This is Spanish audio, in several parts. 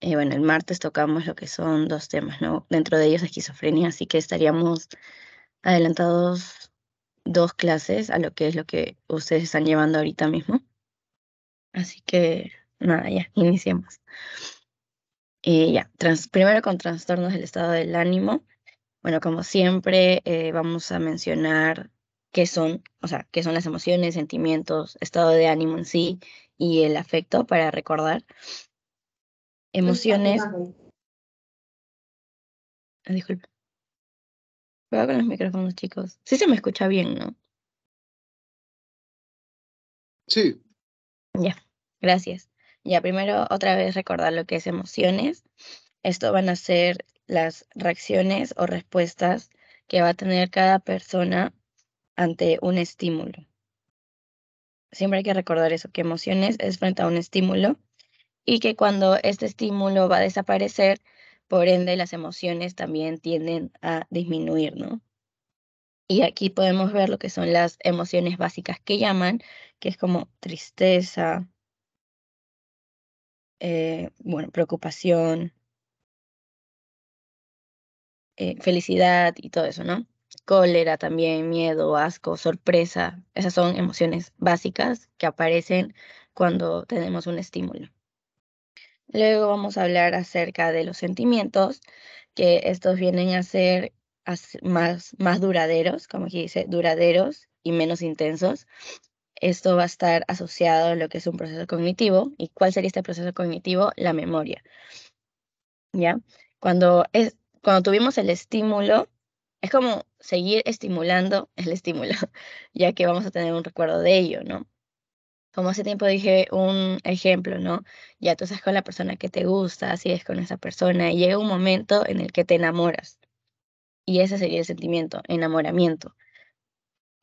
Eh, bueno, el martes tocamos lo que son dos temas, ¿no? Dentro de ellos esquizofrenia, así que estaríamos adelantados dos clases a lo que es lo que ustedes están llevando ahorita mismo. Así que nada, ya, iniciemos. Eh, ya, trans, primero con trastornos del estado del ánimo. Bueno, como siempre, eh, vamos a mencionar qué son, o sea, qué son las emociones, sentimientos, estado de ánimo en sí y el afecto para recordar emociones. Disculpe. Ah, disculpa. con los micrófonos, chicos. Sí se me escucha bien, ¿no? Sí. Ya, gracias. Ya, primero otra vez recordar lo que es emociones. Esto van a ser las reacciones o respuestas que va a tener cada persona ante un estímulo. Siempre hay que recordar eso, que emociones es frente a un estímulo y que cuando este estímulo va a desaparecer, por ende las emociones también tienden a disminuir, ¿no? Y aquí podemos ver lo que son las emociones básicas que llaman, que es como tristeza, eh, bueno, preocupación, eh, felicidad y todo eso, ¿no? Cólera también, miedo, asco, sorpresa. Esas son emociones básicas que aparecen cuando tenemos un estímulo. Luego vamos a hablar acerca de los sentimientos, que estos vienen a ser más, más duraderos, como aquí dice, duraderos y menos intensos. Esto va a estar asociado a lo que es un proceso cognitivo. ¿Y cuál sería este proceso cognitivo? La memoria. ¿Ya? Cuando, es, cuando tuvimos el estímulo, es como seguir estimulando el estímulo, ya que vamos a tener un recuerdo de ello, ¿no? como hace tiempo dije un ejemplo, ¿no? Ya tú estás con la persona que te gusta, sigues con esa persona y llega un momento en el que te enamoras. Y ese sería el sentimiento, enamoramiento.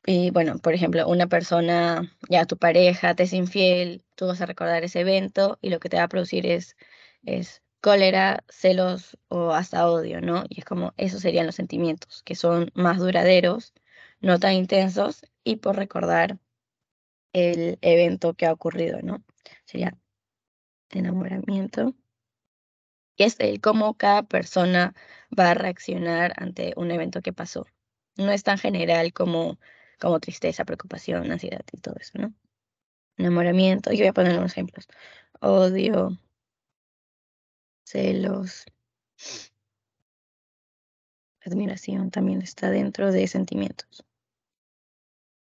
Y bueno, por ejemplo, una persona, ya tu pareja te es infiel, tú vas a recordar ese evento y lo que te va a producir es, es cólera, celos o hasta odio, ¿no? Y es como, esos serían los sentimientos, que son más duraderos, no tan intensos y por recordar el evento que ha ocurrido, ¿no? Sería enamoramiento. Y es el cómo cada persona va a reaccionar ante un evento que pasó. No es tan general como, como tristeza, preocupación, ansiedad y todo eso, ¿no? Enamoramiento, yo voy a poner unos ejemplos. Odio, celos, admiración también está dentro de sentimientos.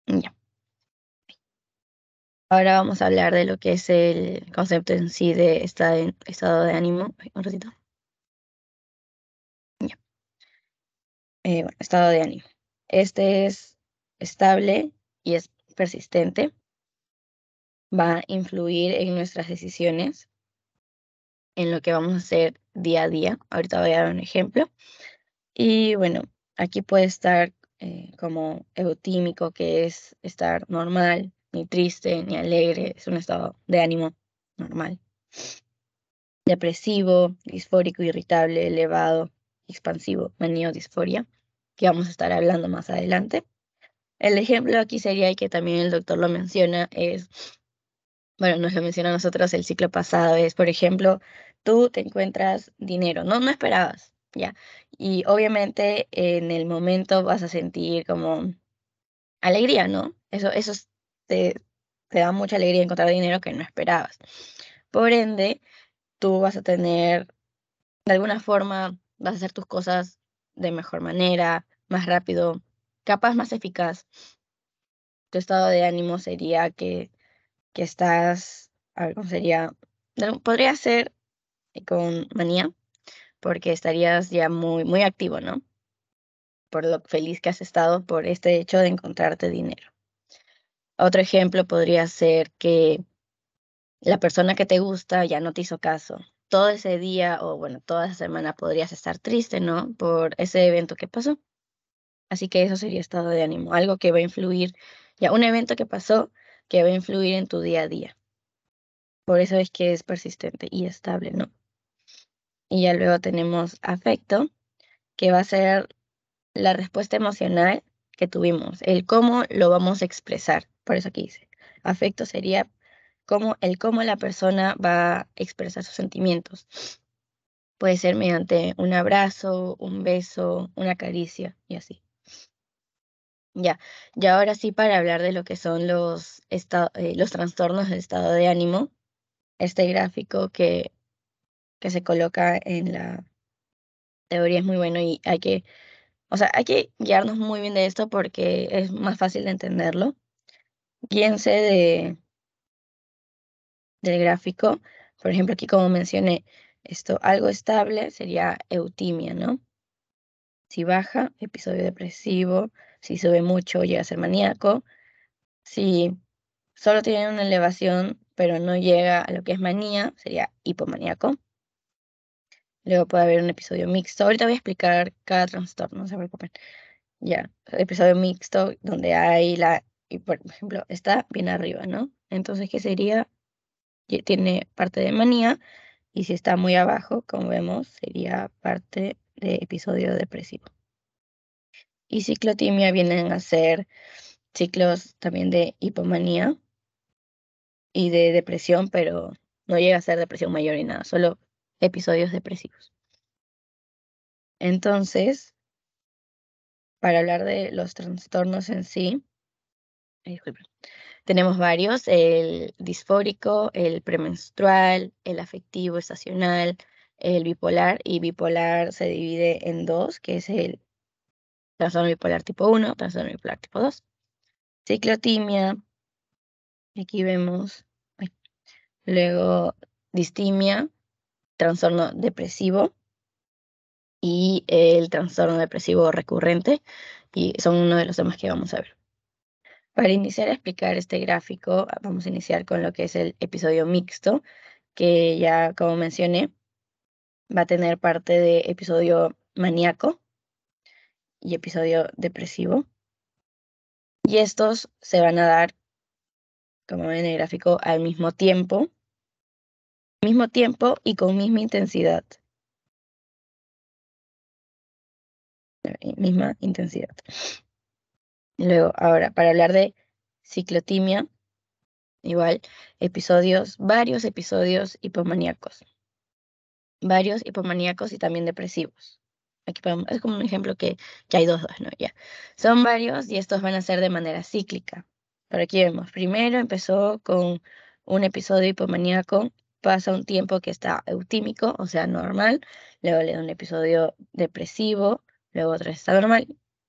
Ya. Ahora vamos a hablar de lo que es el concepto en sí de estado de ánimo. Un ratito. Eh, bueno, estado de ánimo. Este es estable y es persistente. Va a influir en nuestras decisiones, en lo que vamos a hacer día a día. Ahorita voy a dar un ejemplo. Y bueno, aquí puede estar eh, como eutímico, que es estar normal, ni triste, ni alegre, es un estado de ánimo normal. Depresivo, disfórico, irritable, elevado, expansivo, manía disforia, que vamos a estar hablando más adelante. El ejemplo aquí sería, y que también el doctor lo menciona, es, bueno, nos lo menciona a nosotros el ciclo pasado, es, por ejemplo, tú te encuentras dinero, no, no esperabas, ya. Y obviamente en el momento vas a sentir como alegría, ¿no? Eso, eso es te, da mucha alegría encontrar dinero que no esperabas. Por ende, tú vas a tener, de alguna forma, vas a hacer tus cosas de mejor manera, más rápido, capaz más eficaz. Tu estado de ánimo sería que, que estás, sería? Podría ser con manía, porque estarías ya muy, muy activo, ¿no? Por lo feliz que has estado por este hecho de encontrarte dinero. Otro ejemplo podría ser que la persona que te gusta ya no te hizo caso. Todo ese día o bueno, toda esa semana podrías estar triste, ¿no? Por ese evento que pasó. Así que eso sería estado de ánimo, algo que va a influir, ya un evento que pasó que va a influir en tu día a día. Por eso es que es persistente y estable, ¿no? Y ya luego tenemos afecto, que va a ser la respuesta emocional que tuvimos, el cómo lo vamos a expresar, por eso aquí dice, afecto sería cómo, el cómo la persona va a expresar sus sentimientos. Puede ser mediante un abrazo, un beso, una caricia y así. Ya, y ahora sí para hablar de lo que son los, eh, los trastornos del estado de ánimo, este gráfico que, que se coloca en la teoría es muy bueno y hay que o sea, hay que guiarnos muy bien de esto porque es más fácil de entenderlo. Guíense de, del gráfico. Por ejemplo, aquí como mencioné, esto algo estable sería eutimia, ¿no? Si baja, episodio depresivo. Si sube mucho, llega a ser maníaco. Si solo tiene una elevación, pero no llega a lo que es manía, sería hipomaníaco. Luego puede haber un episodio mixto. Ahorita voy a explicar cada trastorno, no se preocupen. Ya, episodio mixto donde hay la, y por ejemplo, está bien arriba, ¿no? Entonces, ¿qué sería? Tiene parte de manía y si está muy abajo, como vemos, sería parte de episodio depresivo. Y ciclotimia vienen a ser ciclos también de hipomanía y de depresión, pero no llega a ser depresión mayor ni nada, solo episodios depresivos. Entonces, para hablar de los trastornos en sí, tenemos varios, el disfórico, el premenstrual, el afectivo estacional, el bipolar, y bipolar se divide en dos, que es el trastorno bipolar tipo 1, trastorno bipolar tipo 2, ciclotimia, aquí vemos, luego distimia, trastorno depresivo y el trastorno depresivo recurrente, y son uno de los temas que vamos a ver. Para iniciar a explicar este gráfico, vamos a iniciar con lo que es el episodio mixto, que ya como mencioné, va a tener parte de episodio maníaco y episodio depresivo. Y estos se van a dar, como ven en el gráfico, al mismo tiempo mismo tiempo y con misma intensidad. Misma intensidad. Luego, ahora, para hablar de ciclotimia, igual, episodios, varios episodios hipomaníacos. Varios hipomaníacos y también depresivos. Aquí podemos, es como un ejemplo que hay dos, dos, ¿no? Ya. Son varios y estos van a ser de manera cíclica. Por aquí vemos, primero empezó con un episodio hipomaníaco pasa un tiempo que está eutímico, o sea, normal, luego le da un episodio depresivo, luego otra vez está normal,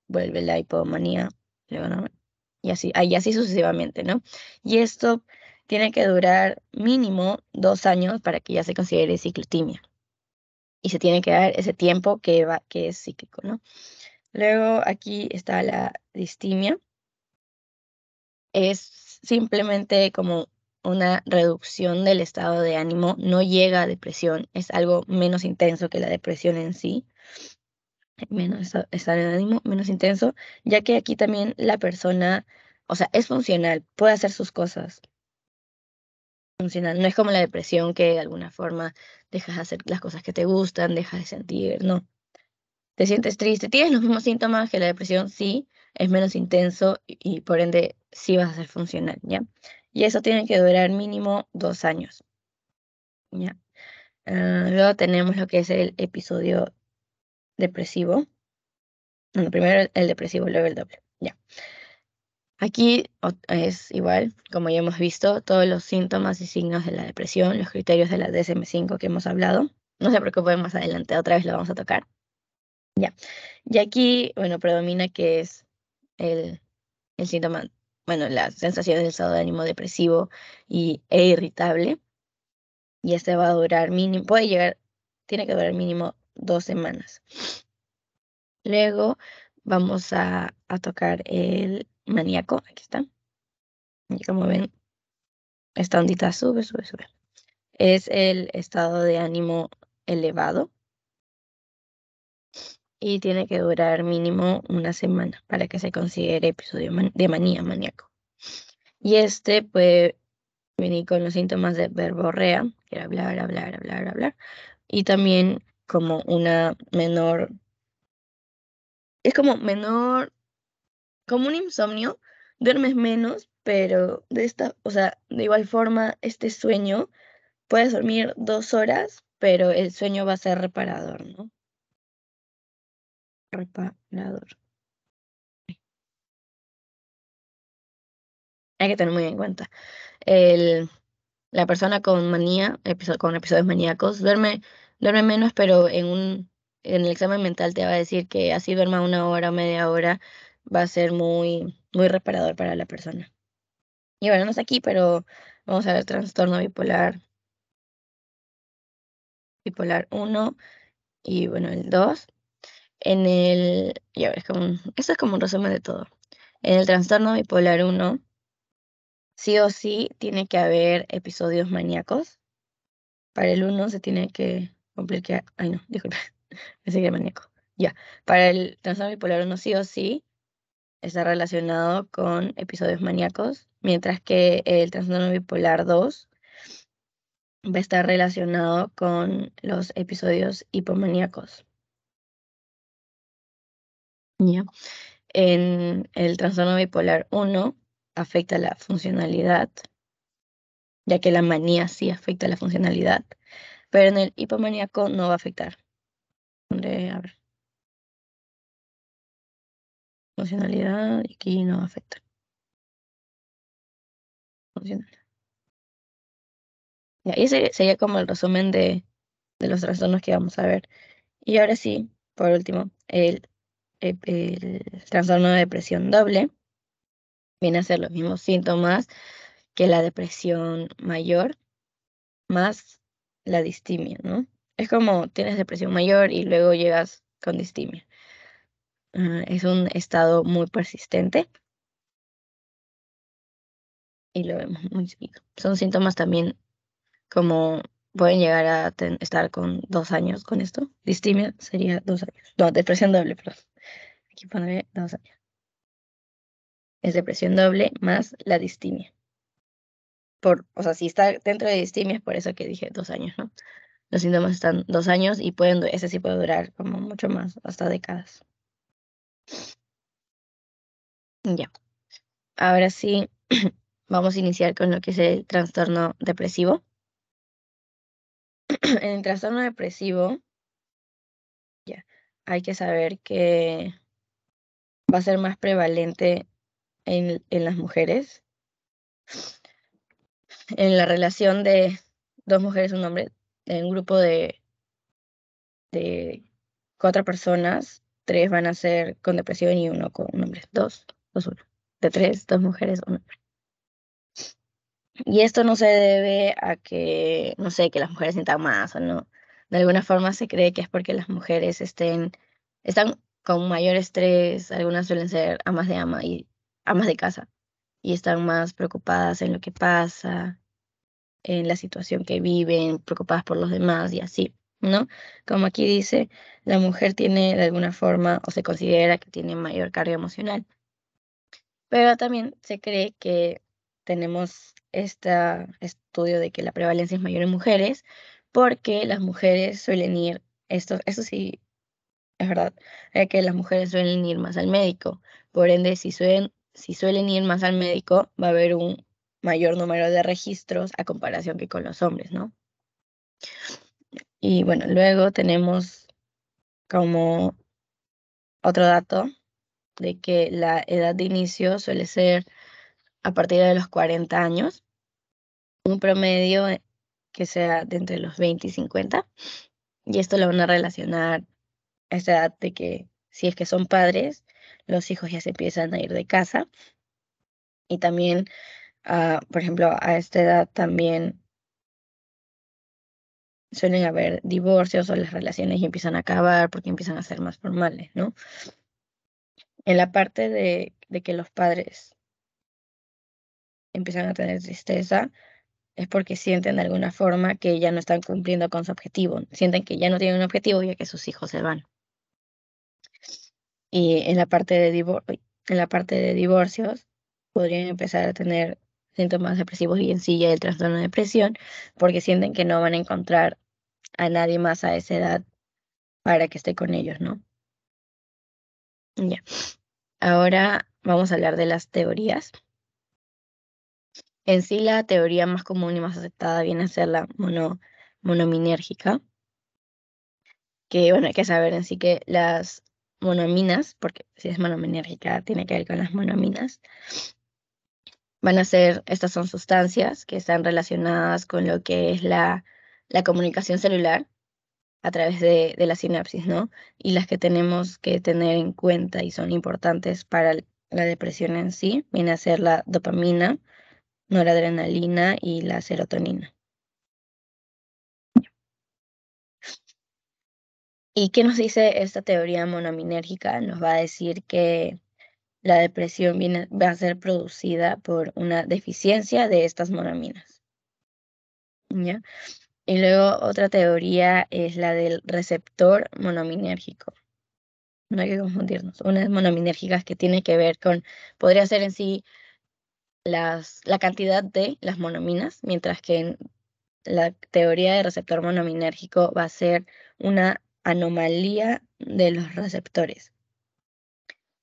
vuelve la hipomanía, luego normal, y así, así sucesivamente, ¿no? Y esto tiene que durar mínimo dos años para que ya se considere ciclotimia. Y se tiene que dar ese tiempo que, va, que es cíclico, ¿no? Luego aquí está la distimia. Es simplemente como una reducción del estado de ánimo, no llega a depresión, es algo menos intenso que la depresión en sí, menos estado de ánimo, menos intenso, ya que aquí también la persona, o sea, es funcional, puede hacer sus cosas. Funcional, no es como la depresión que de alguna forma dejas de hacer las cosas que te gustan, dejas de sentir, no. Te sientes triste, tienes los mismos síntomas que la depresión, sí, es menos intenso y, y por ende sí vas a ser funcional, ¿ya? y eso tiene que durar mínimo dos años. ¿ya? Ah, luego tenemos lo que es el episodio depresivo. Bueno, primero el depresivo, luego el doble. Ya. Aquí es igual, como ya hemos visto, todos los síntomas y signos de la depresión, los criterios de la DSM5 que hemos hablado. No se preocupen más adelante, otra vez lo vamos a tocar. Ya. Y aquí, bueno, predomina que es el, el síntoma bueno, las sensaciones del estado de ánimo depresivo y, e irritable. Y este va a durar mínimo, puede llegar, tiene que durar mínimo dos semanas. Luego vamos a, a tocar el maníaco, aquí está. Y como ven, esta ondita sube, sube, sube. Es el estado de ánimo elevado y tiene que durar mínimo una semana para que se considere episodio de manía maníaco. Y este puede venir con los síntomas de verborrea, que era hablar, hablar, hablar, hablar, y también como una menor, es como menor, como un insomnio, duermes menos, pero de esta, o sea, de igual forma, este sueño, puedes dormir dos horas, pero el sueño va a ser reparador, ¿no? reparador. Hay que tener muy en cuenta. El, la persona con manía, con episodios maníacos, duerme, duerme menos, pero en un en el examen mental te va a decir que así duerma una hora o media hora, va a ser muy, muy reparador para la persona. Y bueno, no es aquí, pero vamos a ver trastorno bipolar. Bipolar 1 y bueno, el 2. En el, ya ves, como eso es como un resumen de todo. En el trastorno bipolar 1, sí o sí tiene que haber episodios maníacos. Para el 1 se tiene que cumplir que, ay no, disculpe, pensé maníaco. Ya, para el trastorno bipolar 1 sí o sí está relacionado con episodios maníacos, mientras que el trastorno bipolar 2 va a estar relacionado con los episodios hipomaníacos. En el trastorno bipolar 1 afecta la funcionalidad, ya que la manía sí afecta la funcionalidad, pero en el hipomaníaco no va a afectar. Funcionalidad, y Funcionalidad, aquí no va a afectar. Y ese sería como el resumen de, de los trastornos que vamos a ver. Y ahora sí, por último, el eh, el trastorno de depresión doble viene a ser los mismos síntomas que la depresión mayor más la distimia, ¿no? Es como tienes depresión mayor y luego llegas con distimia. Ah, es un estado muy persistente y lo vemos muy seguido. Son síntomas también como pueden llegar a estar con dos años con esto. Distimia sería dos años. No, depresión doble, perdón. Aquí pondré dos años. Es depresión doble más la distimia. Por, o sea, si está dentro de distimia, es por eso que dije dos años, ¿no? Los síntomas están dos años y pueden, ese sí puede durar como mucho más, hasta décadas. Ya. Ahora sí, vamos a iniciar con lo que es el trastorno depresivo. en el trastorno depresivo, ya, hay que saber que va a ser más prevalente en, en las mujeres. En la relación de dos mujeres, un hombre, en un grupo de, de cuatro personas, tres van a ser con depresión y uno con un hombre. Dos, dos, uno. De tres, dos mujeres, un hombre. Y esto no se debe a que, no sé, que las mujeres sientan más o no. De alguna forma se cree que es porque las mujeres estén, están con mayor estrés, algunas suelen ser amas de ama y amas de casa y están más preocupadas en lo que pasa, en la situación que viven, preocupadas por los demás y así, ¿no? Como aquí dice, la mujer tiene de alguna forma o se considera que tiene mayor carga emocional. Pero también se cree que tenemos este estudio de que la prevalencia es mayor en mujeres porque las mujeres suelen ir, esto, esto sí es verdad, es eh, que las mujeres suelen ir más al médico. Por ende, si suelen, si suelen ir más al médico, va a haber un mayor número de registros a comparación que con los hombres, ¿no? Y bueno, luego tenemos como otro dato de que la edad de inicio suele ser a partir de los 40 años, un promedio eh, que sea de entre los 20 y 50, y esto lo van a relacionar a esta edad de que si es que son padres, los hijos ya se empiezan a ir de casa. Y también, ah, por ejemplo, a esta edad también suelen haber divorcios o las relaciones empiezan a acabar porque empiezan a ser más formales, ¿no? En la parte de, de que los padres empiezan a tener tristeza, es porque sienten de alguna forma que ya no están cumpliendo con su objetivo, sienten que ya no tienen un objetivo ya que sus hijos se van y en la parte de, en la parte de divorcios podrían empezar a tener síntomas depresivos y en sí ya el trastorno de depresión porque sienten que no van a encontrar a nadie más a esa edad para que esté con ellos, ¿no? Ya. Ahora vamos a hablar de las teorías. En sí, la teoría más común y más aceptada viene a ser la mono, monominérgica. Que bueno, hay que saber en sí que las monoaminas, porque si es monoaminérgica tiene que ver con las monoaminas, van a ser, estas son sustancias que están relacionadas con lo que es la, la comunicación celular a través de, de, la sinapsis, ¿no? Y las que tenemos que tener en cuenta y son importantes para la depresión en sí, viene a ser la dopamina, noradrenalina y la serotonina. ¿Y qué nos dice esta teoría monominérgica? Nos va a decir que la depresión viene, va a ser producida por una deficiencia de estas monominas. ¿Ya? Y luego otra teoría es la del receptor monominérgico. No hay que confundirnos. Una es monominérgicas que tiene que ver con, podría ser en sí las, la cantidad de las monominas, mientras que la teoría del receptor monominérgico va a ser una anomalía de los receptores.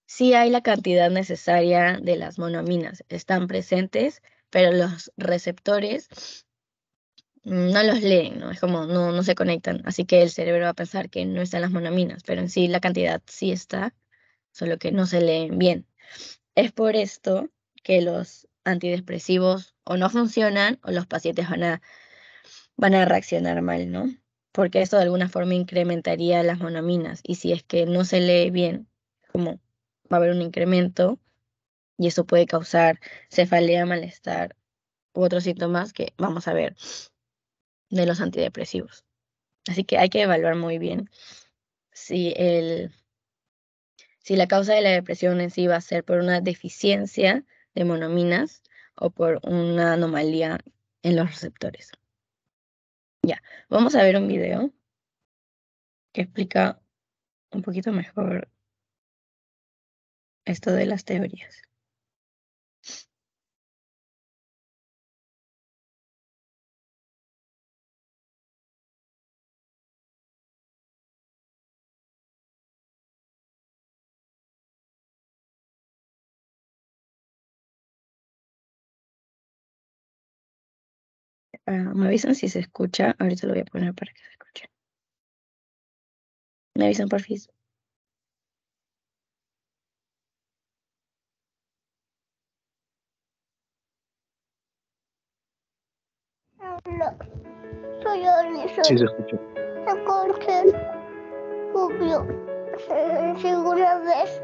Sí hay la cantidad necesaria de las monominas, están presentes, pero los receptores no los leen, ¿no? Es como no, no se conectan, así que el cerebro va a pensar que no están las monominas pero en sí la cantidad sí está, solo que no se leen bien. Es por esto que los antidepresivos o no funcionan o los pacientes van a, van a reaccionar mal, ¿no? porque eso de alguna forma incrementaría las monominas. Y si es que no se lee bien, como va a haber un incremento, y eso puede causar cefalea, malestar u otros síntomas que vamos a ver de los antidepresivos. Así que hay que evaluar muy bien si, el, si la causa de la depresión en sí va a ser por una deficiencia de monominas o por una anomalía en los receptores. Ya, vamos a ver un video que explica un poquito mejor esto de las teorías. Ah, me avisan si se escucha. Ahorita lo voy a poner para que se escuche. Me avisan por Facebook. Hola, soy Lisa. Sí, se escucha. Se si vez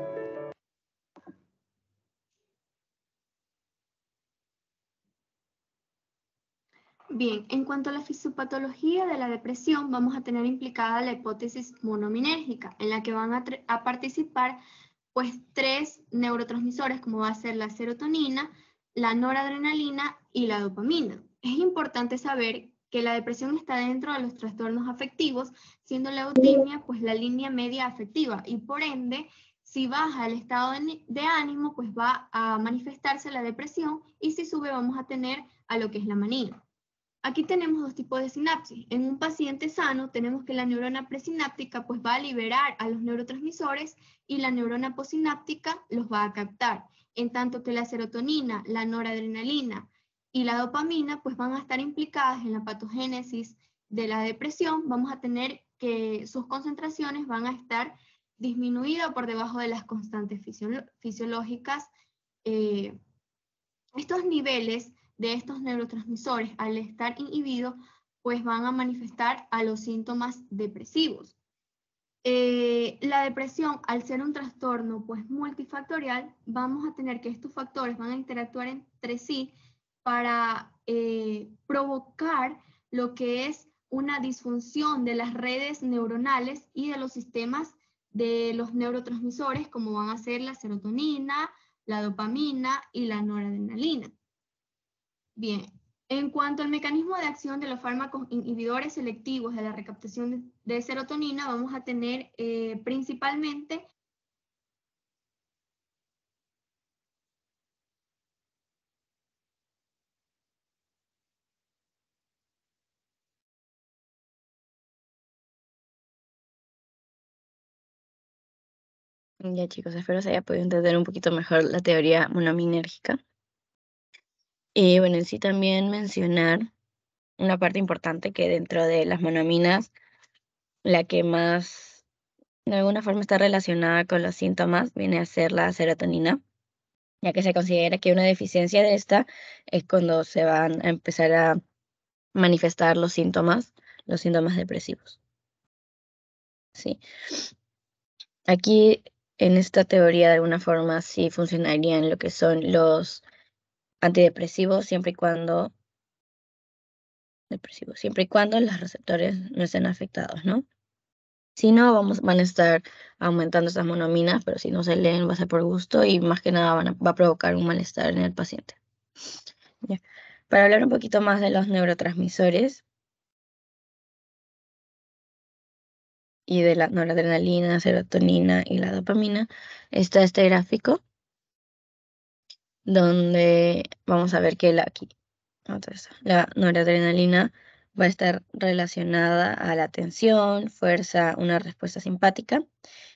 Bien, en cuanto a la fisiopatología de la depresión, vamos a tener implicada la hipótesis monominérgica, en la que van a, participar pues tres neurotransmisores, como va a ser la serotonina, la noradrenalina y la dopamina. Es importante saber que la depresión está dentro de los trastornos afectivos, siendo la eutimia pues la línea media afectiva y por ende, si baja el estado de, de ánimo, pues va a manifestarse la depresión y si sube vamos a tener a lo que es la manía. Aquí tenemos dos tipos de sinapsis. En un paciente sano tenemos que la neurona presináptica pues va a liberar a los neurotransmisores y la neurona posináptica los va a captar, en tanto que la serotonina, la noradrenalina y la dopamina pues van a estar implicadas en la patogénesis de la depresión. Vamos a tener que sus concentraciones van a estar disminuidas por debajo de las constantes fisiológicas. Eh, estos niveles de estos neurotransmisores, al estar inhibidos, pues van a manifestar a los síntomas depresivos. Eh, la depresión, al ser un trastorno pues multifactorial, vamos a tener que estos factores van a interactuar entre sí para eh, provocar lo que es una disfunción de las redes neuronales y de los sistemas de los neurotransmisores como van a ser la serotonina, la dopamina y la noradrenalina. Bien, en cuanto al mecanismo de acción de los fármacos inhibidores selectivos de la recaptación de serotonina, vamos a tener eh, principalmente Ya chicos, espero se haya podido entender un poquito mejor la teoría monominérgica. Y eh, bueno, sí también mencionar una parte importante que dentro de las monaminas la que más de alguna forma está relacionada con los síntomas viene a ser la serotonina, ya que se considera que una deficiencia de esta es cuando se van a empezar a manifestar los síntomas, los síntomas depresivos. Sí. Aquí en esta teoría de alguna forma sí funcionarían lo que son los antidepresivos siempre y cuando siempre y cuando los receptores no estén afectados, ¿no? Si no, vamos, van a estar aumentando esas monominas, pero si no se leen va a ser por gusto y más que nada va a provocar un malestar en el paciente. Para hablar un poquito más de los neurotransmisores y de la noradrenalina, serotonina y la dopamina, está este gráfico donde vamos a ver que la, aquí, la noradrenalina va a estar relacionada a la atención, fuerza, una respuesta simpática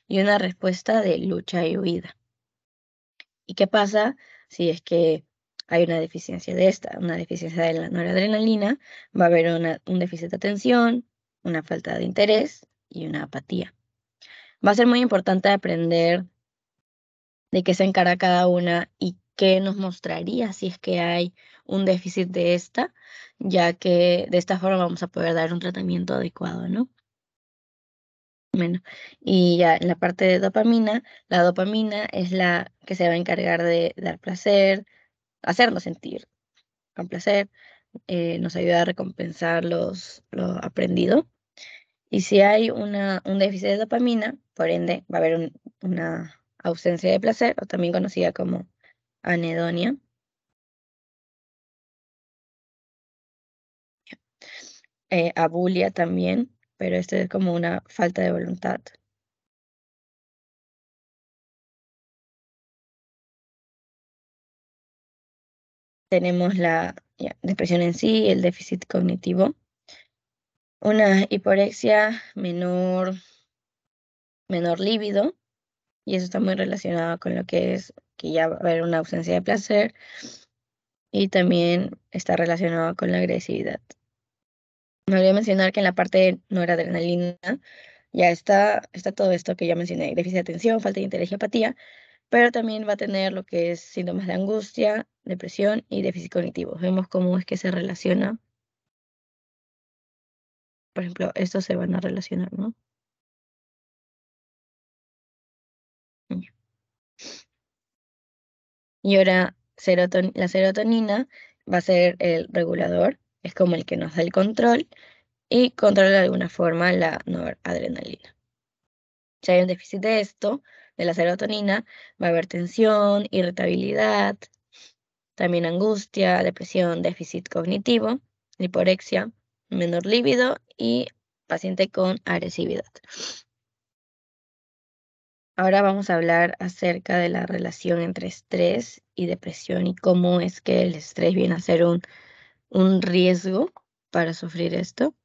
y una respuesta de lucha y huida. ¿Y qué pasa si es que hay una deficiencia de esta, una deficiencia de la noradrenalina? Va a haber un déficit de atención, una falta de interés y una apatía. Va a ser muy importante aprender de qué se encara cada una y que nos mostraría si es que hay un déficit de esta, ya que de esta forma vamos a poder dar un tratamiento adecuado, ¿no? Bueno, y ya en la parte de dopamina, la dopamina es la que se va a encargar de dar placer, hacernos sentir con placer, eh, nos ayuda a recompensar los, lo aprendido. Y si hay una, un déficit de dopamina, por ende va a haber una ausencia de placer, o también conocida como anedonia. Eh, abulia también, pero esto es como una falta de voluntad. Tenemos la depresión en sí, el déficit cognitivo, una hiporexia menor, menor líbido, y eso está muy relacionado con lo que es que ya va a haber una ausencia de placer y también está relacionado con la agresividad. Me voy a mencionar que en la parte de adrenalina ya está, está todo esto que ya mencioné, déficit de atención, falta de interés y apatía, pero también va a tener lo que es síntomas de angustia, depresión y déficit cognitivo. Vemos cómo es que se relaciona. Por ejemplo, estos se van a relacionar, ¿no? Y ahora la serotonina va a ser el regulador, es como el que nos da el control y controla de alguna forma la noradrenalina. Si hay un déficit de esto, de la serotonina, va a haber tensión, irritabilidad, también angustia, depresión, déficit cognitivo, hiporexia, menor líbido y paciente con agresividad. Ahora vamos a hablar acerca de la relación entre estrés y depresión y cómo es que el estrés viene a ser un, un riesgo para sufrir esto.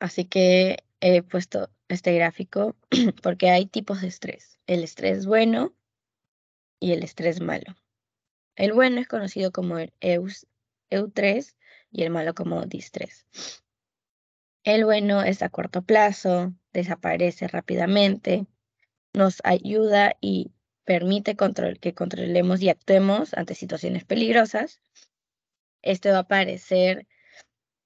Así que he puesto este gráfico porque hay tipos de estrés. El estrés bueno y el estrés malo. El bueno es conocido como el EU, 3 e y el malo como distrés. El bueno es a corto plazo, desaparece rápidamente, nos ayuda y permite control, que controlemos y actuemos ante situaciones peligrosas. Esto va a aparecer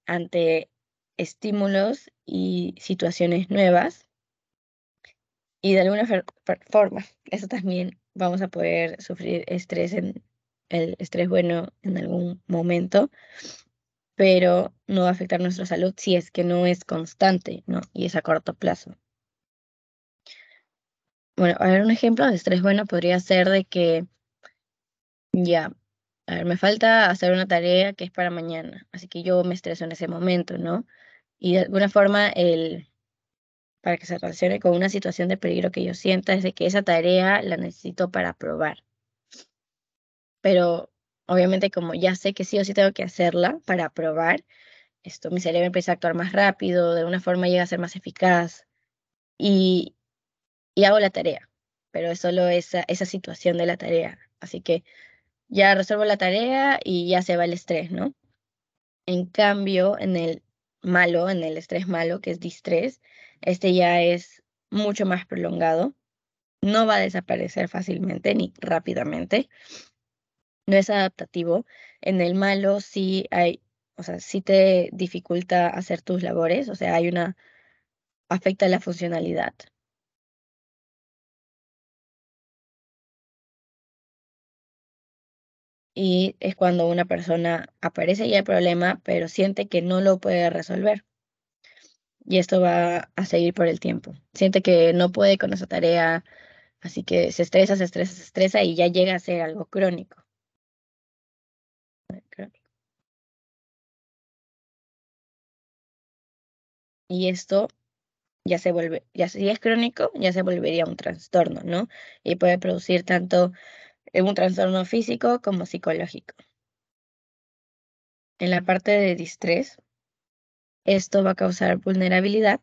ante estímulos y situaciones nuevas. Y de alguna forma, eso también vamos a poder sufrir estrés en el estrés bueno en algún momento pero no va a afectar nuestra salud si es que no es constante, ¿no? Y es a corto plazo. Bueno, a ver, un ejemplo de estrés bueno podría ser de que, ya, a ver, me falta hacer una tarea que es para mañana, así que yo me estreso en ese momento, ¿no? Y de alguna forma, el, para que se relacione con una situación de peligro que yo sienta, es de que esa tarea la necesito para probar. Pero obviamente como ya sé que sí o sí tengo que hacerla para probar, esto, mi cerebro empieza a actuar más rápido, de una forma llega a ser más eficaz y, y hago la tarea, pero es solo esa, esa situación de la tarea. Así que ya resuelvo la tarea y ya se va el estrés, ¿no? En cambio, en el malo, en el estrés malo, que es distrés, este ya es mucho más prolongado, no va a desaparecer fácilmente ni rápidamente, no es adaptativo. En el malo sí hay, o sea, sí te dificulta hacer tus labores, o sea, hay una, afecta la funcionalidad. Y es cuando una persona aparece ya el problema, pero siente que no lo puede resolver. Y esto va a seguir por el tiempo. Siente que no puede con esa tarea, así que se estresa, se estresa, se estresa y ya llega a ser algo crónico. y esto ya se vuelve, ya si es crónico, ya se volvería un trastorno, ¿no? Y puede producir tanto eh, un trastorno físico como psicológico. En la parte de distrés, esto va a causar vulnerabilidad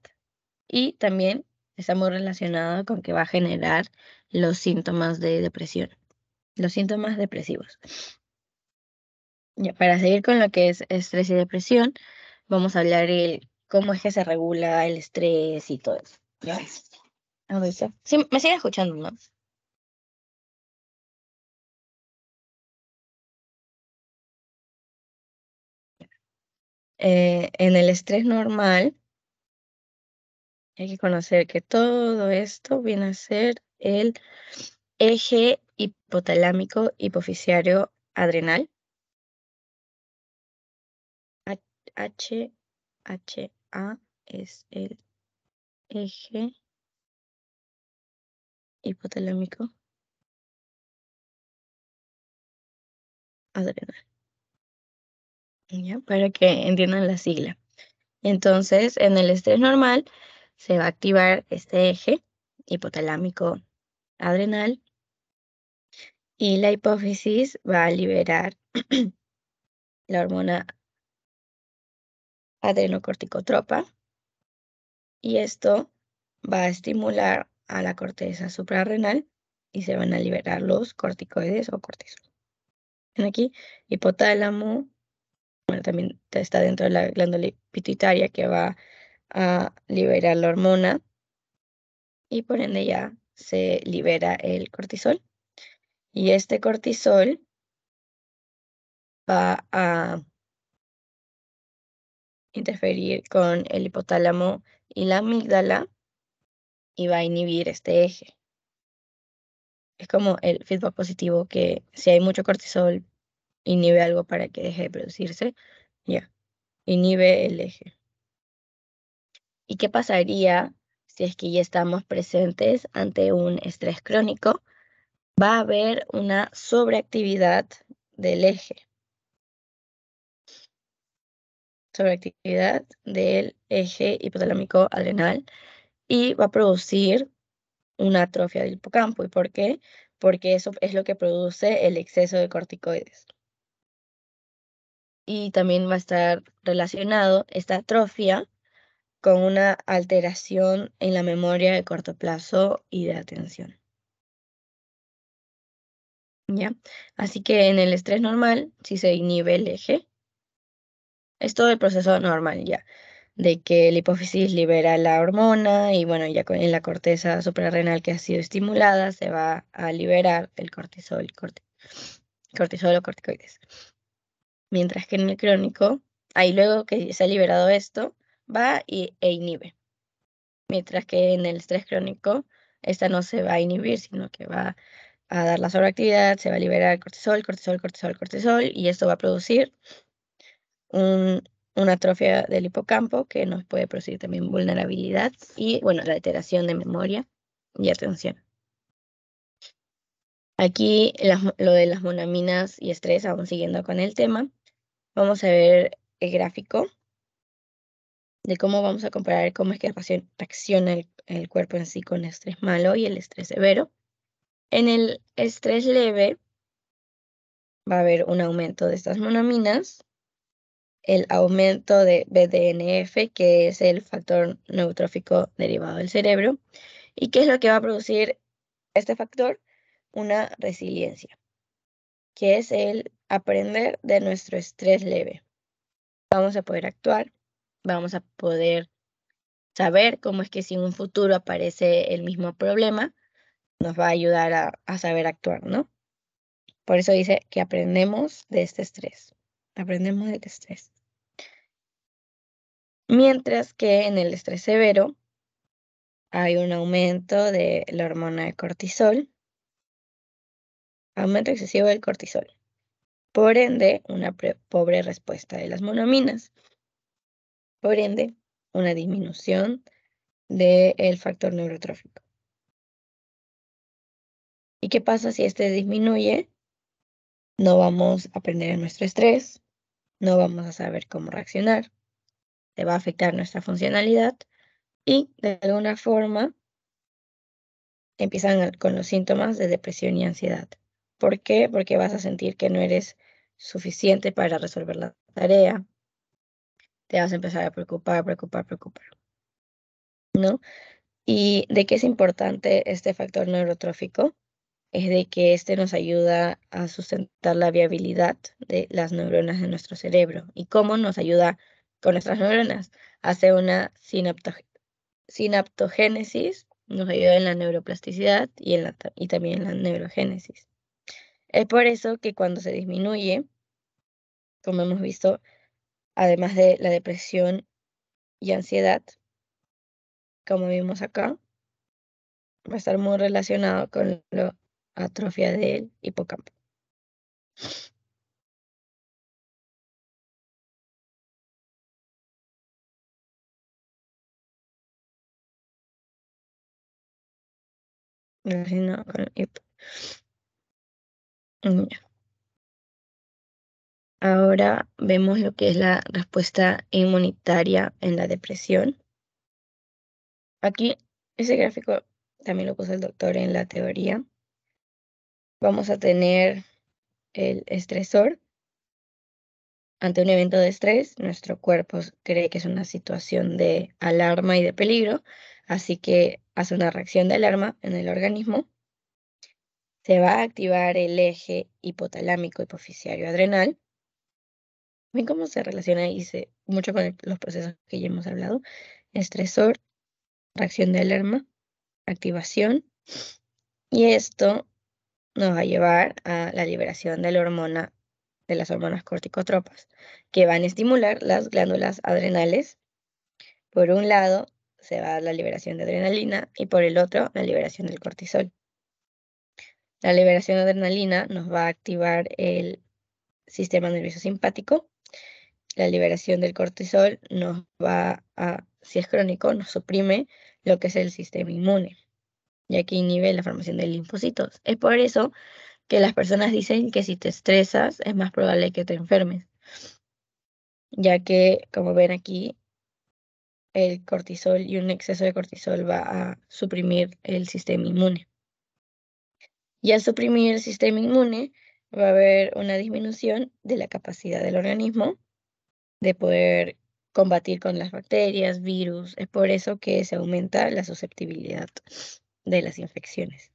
y también está muy relacionado con que va a generar los síntomas de depresión, los síntomas depresivos. para seguir con lo que es estrés y depresión, vamos a hablar el cómo es que se regula el estrés y todo eso. Sí, me sigue escuchando, ¿no? Eh, en el estrés normal, hay que conocer que todo esto viene a ser el eje hipotalámico hipofisiario adrenal. H, H, a es el eje hipotalámico adrenal. Para que entiendan la sigla. Entonces, en el estrés normal se va a activar este eje hipotalámico adrenal y la hipófisis va a liberar la hormona adrenocorticotropa y esto va a estimular a la corteza suprarrenal y se van a liberar los corticoides o cortisol. En aquí, hipotálamo, bueno, también está dentro de la glándula pituitaria que va a liberar la hormona y por ende ya se libera el cortisol. Y este cortisol va a interferir con el hipotálamo y la amígdala y va a inhibir este eje. Es como el feedback positivo que si hay mucho cortisol, inhibe algo para que deje de producirse. Ya, inhibe el eje. ¿Y qué pasaría si es que ya estamos presentes ante un estrés crónico? Va a haber una sobreactividad del eje. sobreactividad del eje hipotalámico adrenal y va a producir una atrofia del hipocampo. ¿Y por qué? Porque eso es lo que produce el exceso de corticoides. Y también va a estar relacionado esta atrofia con una alteración en la memoria de corto plazo y de atención. ¿Ya? Así que en el estrés normal, si se inhibe el eje, es todo el proceso normal ya, de que la hipófisis libera la hormona y bueno, ya en la corteza suprarrenal que ha sido estimulada se va a liberar el cortisol, cortisol o corticoides. Mientras que en el crónico, ahí luego que se ha liberado esto, va y, e inhibe. Mientras que en el estrés crónico, esta no se va a inhibir, sino que va a dar la sobreactividad, se va a liberar cortisol, cortisol, cortisol, cortisol, y esto va a producir una atrofia del hipocampo que nos puede producir también vulnerabilidad y, bueno, la alteración de memoria y atención. Aquí lo de las monaminas y estrés, aún siguiendo con el tema, vamos a ver el gráfico de cómo vamos a comparar cómo es que reacciona el, el cuerpo en sí con estrés malo y el estrés severo. En el estrés leve va a haber un aumento de estas monaminas el aumento de BDNF, que es el factor neutrófico derivado del cerebro. ¿Y qué es lo que va a producir este factor? Una resiliencia, que es el aprender de nuestro estrés leve. Vamos a poder actuar, vamos a poder saber cómo es que si en un futuro aparece el mismo problema, nos va a ayudar a, a saber actuar, ¿no? Por eso dice que aprendemos de este estrés. Aprendemos del estrés. Mientras que en el estrés severo hay un aumento de la hormona de cortisol, aumento excesivo del cortisol. Por ende, una pobre respuesta de las monominas. Por ende, una disminución del factor neurotrófico. ¿Y qué pasa si este disminuye? No vamos a aprender nuestro estrés, no vamos a saber cómo reaccionar, te va a afectar nuestra funcionalidad y de alguna forma empiezan con los síntomas de depresión y ansiedad. ¿Por qué? Porque vas a sentir que no eres suficiente para resolver la tarea. Te vas a empezar a preocupar, preocupar, preocupar. ¿No? ¿Y de qué es importante este factor neurotrófico? es de que este nos ayuda a sustentar la viabilidad de las neuronas de nuestro cerebro. ¿Y cómo nos ayuda con nuestras neuronas? Hace una sinaptogénesis, nos ayuda en la neuroplasticidad y, en la, y también en la neurogénesis. Es por eso que cuando se disminuye, como hemos visto, además de la depresión y ansiedad, como vimos acá, va a estar muy relacionado con lo atrofia del hipocampo. Mm, Ahora vemos lo que es la respuesta inmunitaria en la depresión. Aquí ese gráfico también lo puso el doctor en la teoría vamos a tener el estresor. Ante un evento de estrés, nuestro cuerpo cree que es una situación de alarma y de peligro, así que hace una reacción de alarma en el organismo. Se va a activar el eje hipotalámico hipoficiario adrenal. Ven cómo se relaciona y se, mucho con los procesos que ya hemos hablado. Estresor, reacción de alarma, activación. Y esto nos va a llevar a la liberación de la hormona de las hormonas corticotropas, que van a estimular las glándulas adrenales. Por un lado, se va a la liberación de adrenalina y por el otro, la liberación del cortisol. La liberación de adrenalina nos va a activar el sistema nervioso simpático. La liberación del cortisol nos va a, si es crónico, nos suprime lo que es el sistema inmune ya que inhibe la formación de linfocitos. Es por eso que las personas dicen que si te estresas es más probable que te enfermes, ya que, como ven aquí, el cortisol y un exceso de cortisol va a suprimir el sistema inmune. Y al suprimir el sistema inmune va a haber una disminución de la capacidad del organismo de poder combatir con las bacterias, virus. Es por eso que se aumenta la susceptibilidad de las infecciones.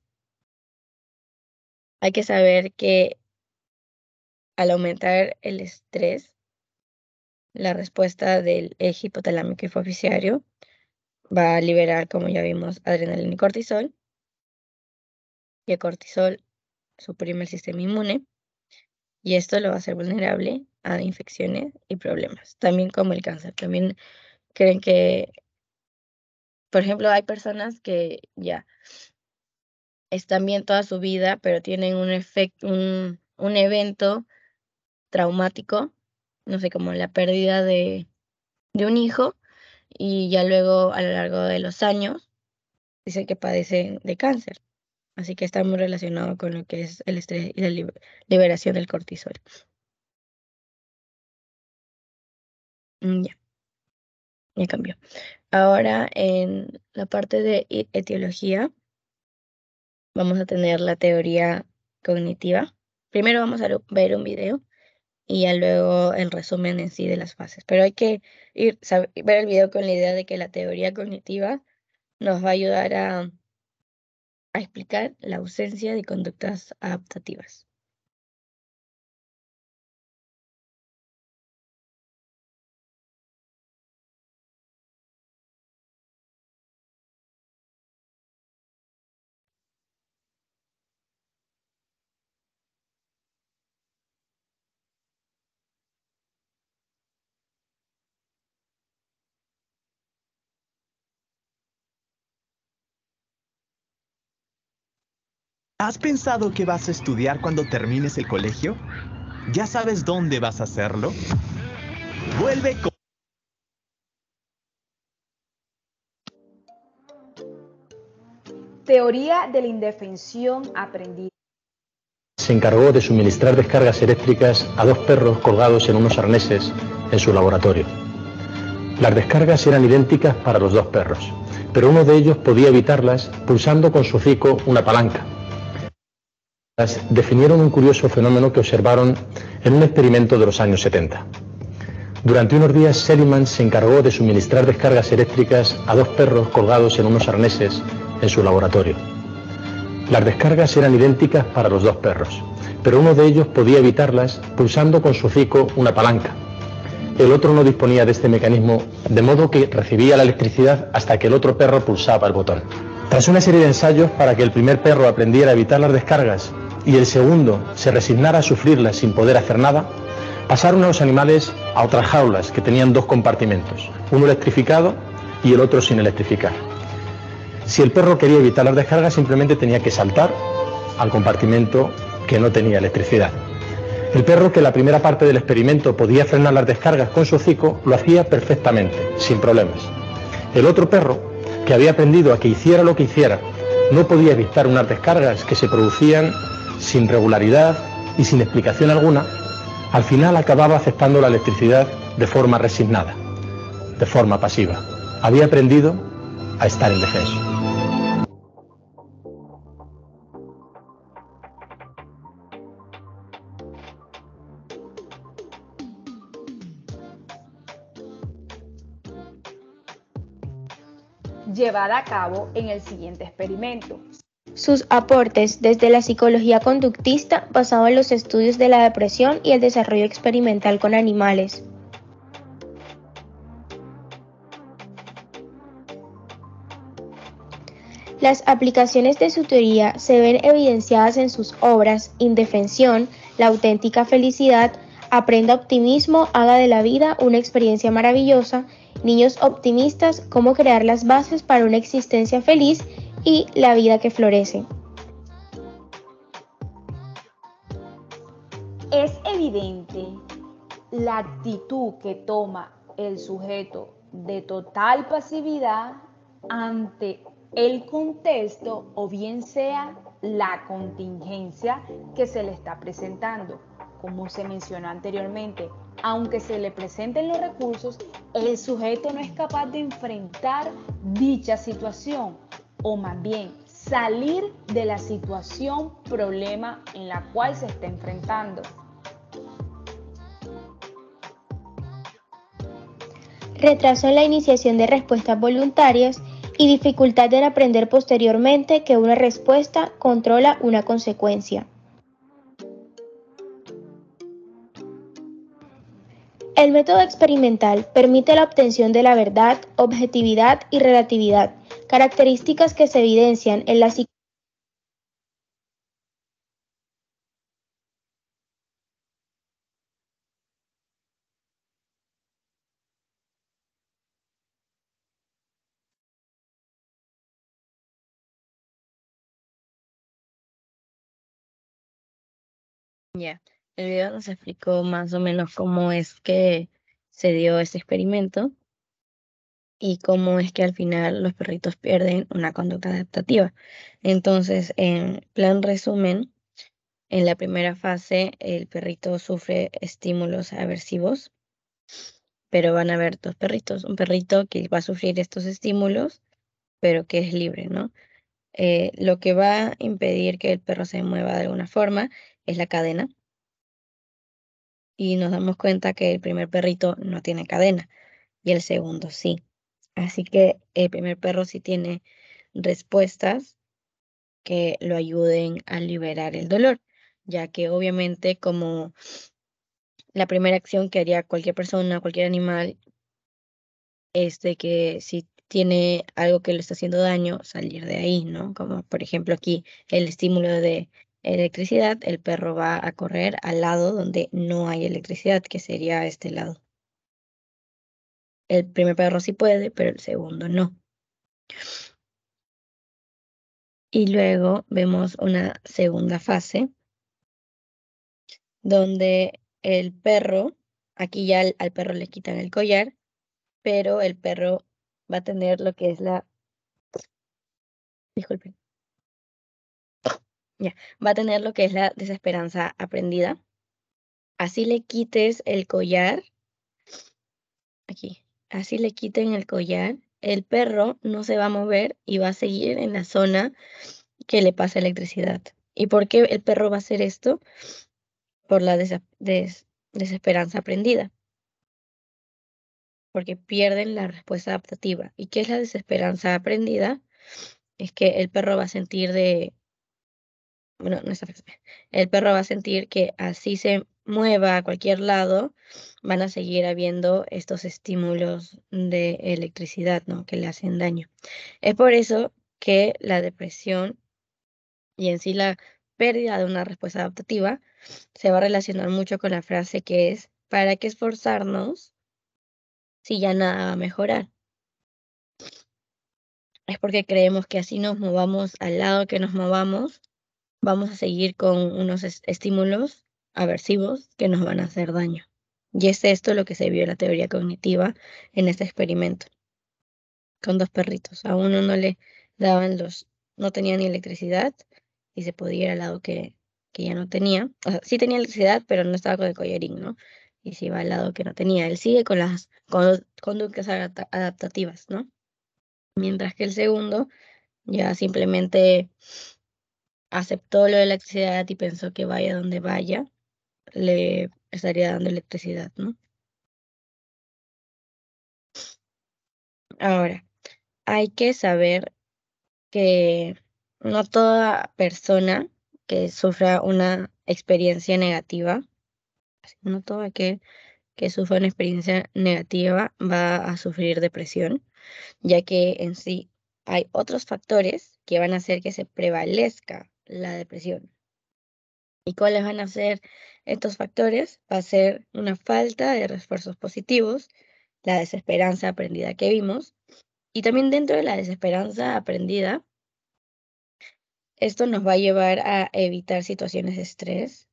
Hay que saber que al aumentar el estrés, la respuesta del eje hipotalámico hipofisiario va a liberar, como ya vimos, adrenalina y cortisol. Y el cortisol suprime el sistema inmune y esto lo va a hacer vulnerable a infecciones y problemas, también como el cáncer. También creen que por ejemplo, hay personas que ya están bien toda su vida, pero tienen un efecto, un, evento traumático, no sé, como la pérdida de, de un hijo, y ya luego a lo largo de los años dicen que padecen de cáncer. Así que está muy relacionado con lo que es el estrés y la liberación del cortisol. Mm, ya, ya cambió. Ahora en la parte de e-, etiología vamos a tener la teoría cognitiva. Primero vamos a ver un video y ya luego el resumen en sí de las fases. Pero hay que ir ver el video con la idea de que la teoría cognitiva nos va a ayudar a explicar la ausencia de conductas adaptativas. ¿Has pensado que vas a estudiar cuando termines el colegio? ¿Ya sabes dónde vas a hacerlo? Vuelve con... Teoría de la indefensión aprendida. Se encargó de suministrar descargas eléctricas a dos perros colgados en unos arneses en su laboratorio. Las descargas eran idénticas para los dos perros, pero uno de ellos podía evitarlas pulsando con su hocico una palanca definieron un curioso fenómeno que observaron en un experimento de los años 70. Durante unos días, Seligman se encargó de suministrar descargas eléctricas a dos perros colgados en unos arneses en su laboratorio. Las descargas eran idénticas para los dos perros, pero uno de ellos podía evitarlas pulsando con su hocico una palanca. El otro no disponía de este mecanismo, de modo que recibía la electricidad hasta que el otro perro pulsaba el botón. Tras una serie de ensayos para que el primer perro aprendiera a evitar las descargas y el segundo se resignara a sufrirla sin poder hacer nada, pasaron a los animales a otras jaulas que tenían dos compartimentos, uno electrificado y el otro sin electrificar. Si el perro quería evitar las descargas, simplemente tenía que saltar al compartimento que no tenía electricidad. El perro, que la primera parte del experimento podía frenar las descargas con su hocico, lo hacía perfectamente, sin problemas. El otro perro, que había aprendido a que hiciera lo que hiciera, no podía evitar unas descargas que se producían sin regularidad y sin explicación alguna, al final acababa aceptando la electricidad de forma resignada, de forma pasiva. Había aprendido a estar en defensa. llevada a cabo en el siguiente experimento. Sus aportes, desde la psicología conductista, basado en los estudios de la depresión y el desarrollo experimental con animales. Las aplicaciones de su teoría se ven evidenciadas en sus obras Indefensión, La auténtica felicidad, Aprenda optimismo, haga de la vida una experiencia maravillosa, Niños optimistas, cómo crear las bases para una existencia feliz y la vida que florece. Es evidente la actitud que toma el sujeto de total pasividad ante el contexto o bien sea la contingencia que se le está presentando. Como se mencionó anteriormente, aunque se le presenten los recursos, el sujeto no es capaz de enfrentar dicha situación o más bien salir de la situación, problema en la cual se está enfrentando. Retraso en la iniciación de respuestas voluntarias y dificultad en aprender posteriormente que una respuesta controla una consecuencia. El método experimental permite la obtención de la verdad, objetividad y relatividad características que se evidencian en la psicología el video nos explicó más o menos cómo es que se dio ese experimento y cómo es que al final los perritos pierden una conducta adaptativa. Entonces, en plan resumen, en la primera fase el perrito sufre estímulos aversivos, pero van a haber dos perritos. Un perrito que va a sufrir estos estímulos, pero que es libre, ¿no? Eh, lo que va a impedir que el perro se mueva de alguna forma es la cadena. Y nos damos cuenta que el primer perrito no tiene cadena y el segundo sí. Así que el primer perro sí tiene respuestas que lo ayuden a liberar el dolor, ya que obviamente como la primera acción que haría cualquier persona, cualquier animal, es de que si tiene algo que le está haciendo daño, salir de ahí, ¿no? Como por ejemplo aquí el estímulo de electricidad, el perro va a correr al lado donde no hay electricidad, que sería este lado. El primer perro sí puede, pero el segundo no. Y luego vemos una segunda fase donde el perro, aquí ya al, perro le quitan el collar, pero el perro va a tener lo que es la... Disculpen. Ya, va a tener lo que es la desesperanza aprendida. Así le quites el collar. Aquí así le quiten el collar, el perro no se va a mover y va a seguir en la zona que le pasa electricidad. ¿Y por qué el perro va a hacer esto? Por la desesperanza aprendida. Porque pierden la respuesta adaptativa. ¿Y qué es la desesperanza aprendida? Es que el perro va a sentir de... Bueno, no está El perro va a sentir que así se mueva a cualquier lado, van a seguir habiendo estos estímulos de electricidad, ¿no? Que le hacen daño. Es por eso que la depresión y en sí la pérdida de una respuesta adaptativa se va a relacionar mucho con la frase que es, ¿para qué esforzarnos si ya nada va a mejorar? Es porque creemos que así nos movamos al lado que nos movamos, vamos a seguir con unos estímulos aversivos que nos van a hacer daño. Y es esto lo que se vio en la teoría cognitiva en este experimento. Con dos perritos. A uno no le daban los, no tenía ni electricidad y se podía ir al lado que, que ya no tenía. O sea, sí tenía electricidad, pero no estaba con el collarín, ¿no? Y se iba al lado que no tenía. Él sigue con las conductas adaptativas, ¿no? Mientras que el segundo ya simplemente aceptó lo de la electricidad y pensó que vaya donde vaya, le estaría dando electricidad, ¿no? Ahora, hay que saber que no toda persona que sufra una experiencia negativa, no toda que, que sufra una experiencia negativa va a sufrir depresión, ya que en sí hay otros factores que van a hacer que se prevalezca la depresión. ¿Y cuáles van a ser estos factores va a ser una falta de refuerzos positivos, la desesperanza aprendida que vimos, y también dentro de la desesperanza aprendida, esto nos va a llevar a evitar situaciones de estrés,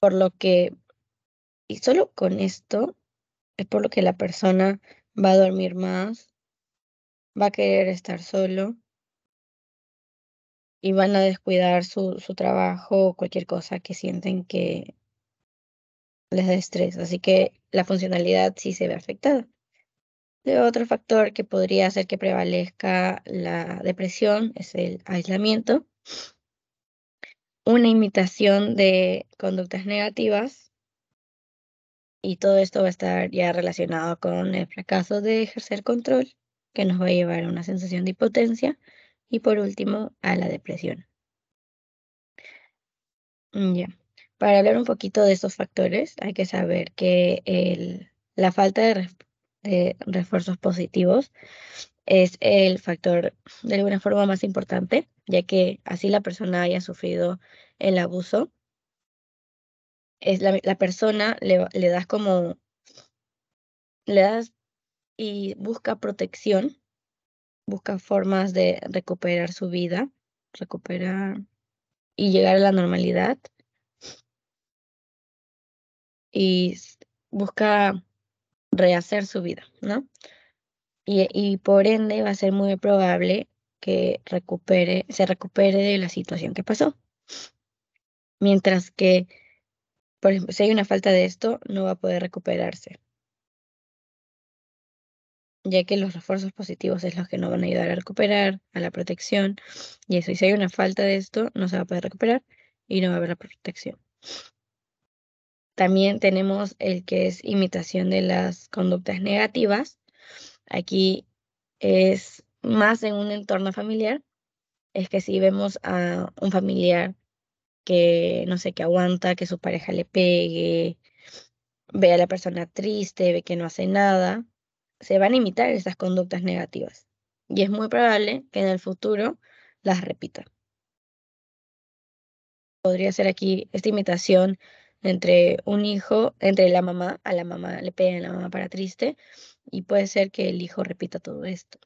por lo que, y solo con esto, es por lo que la persona va a dormir más, va a querer estar solo, y van a descuidar su, su trabajo o cualquier cosa que sienten que les da estrés. Así que la funcionalidad sí se ve afectada. otro factor que podría hacer que prevalezca la depresión es el aislamiento, una imitación de conductas negativas y todo esto va a estar ya relacionado con el fracaso de ejercer control, que nos va a llevar a una sensación de impotencia y por último a la depresión. Mm, ya. Para hablar un poquito de estos factores, hay que saber que el, la falta de, refuerzos positivos es el factor de alguna forma más importante, ya que así la persona haya sufrido el abuso, es la, persona le, le das como, le das y busca protección busca formas de recuperar su vida, recuperar y llegar a la normalidad. Y busca rehacer su vida, ¿no? Y, y, por ende va a ser muy probable que recupere, se recupere de la situación que pasó. Mientras que, por ejemplo, si hay una falta de esto, no va a poder recuperarse ya que los refuerzos positivos es los que nos van a ayudar a recuperar, a la protección, y eso, si hay una falta de esto, no se va a poder recuperar y no va a haber la protección. También tenemos el que es imitación de las conductas negativas. Aquí es más en un entorno familiar. Es que si vemos a un familiar que, no sé, qué aguanta que su pareja le pegue, ve a la persona triste, ve que no hace nada, se van a imitar esas conductas negativas y es muy probable que en el futuro las repita. Podría ser aquí esta imitación entre un hijo, entre la mamá, a la mamá le pega a la mamá para triste y puede ser que el hijo repita todo esto.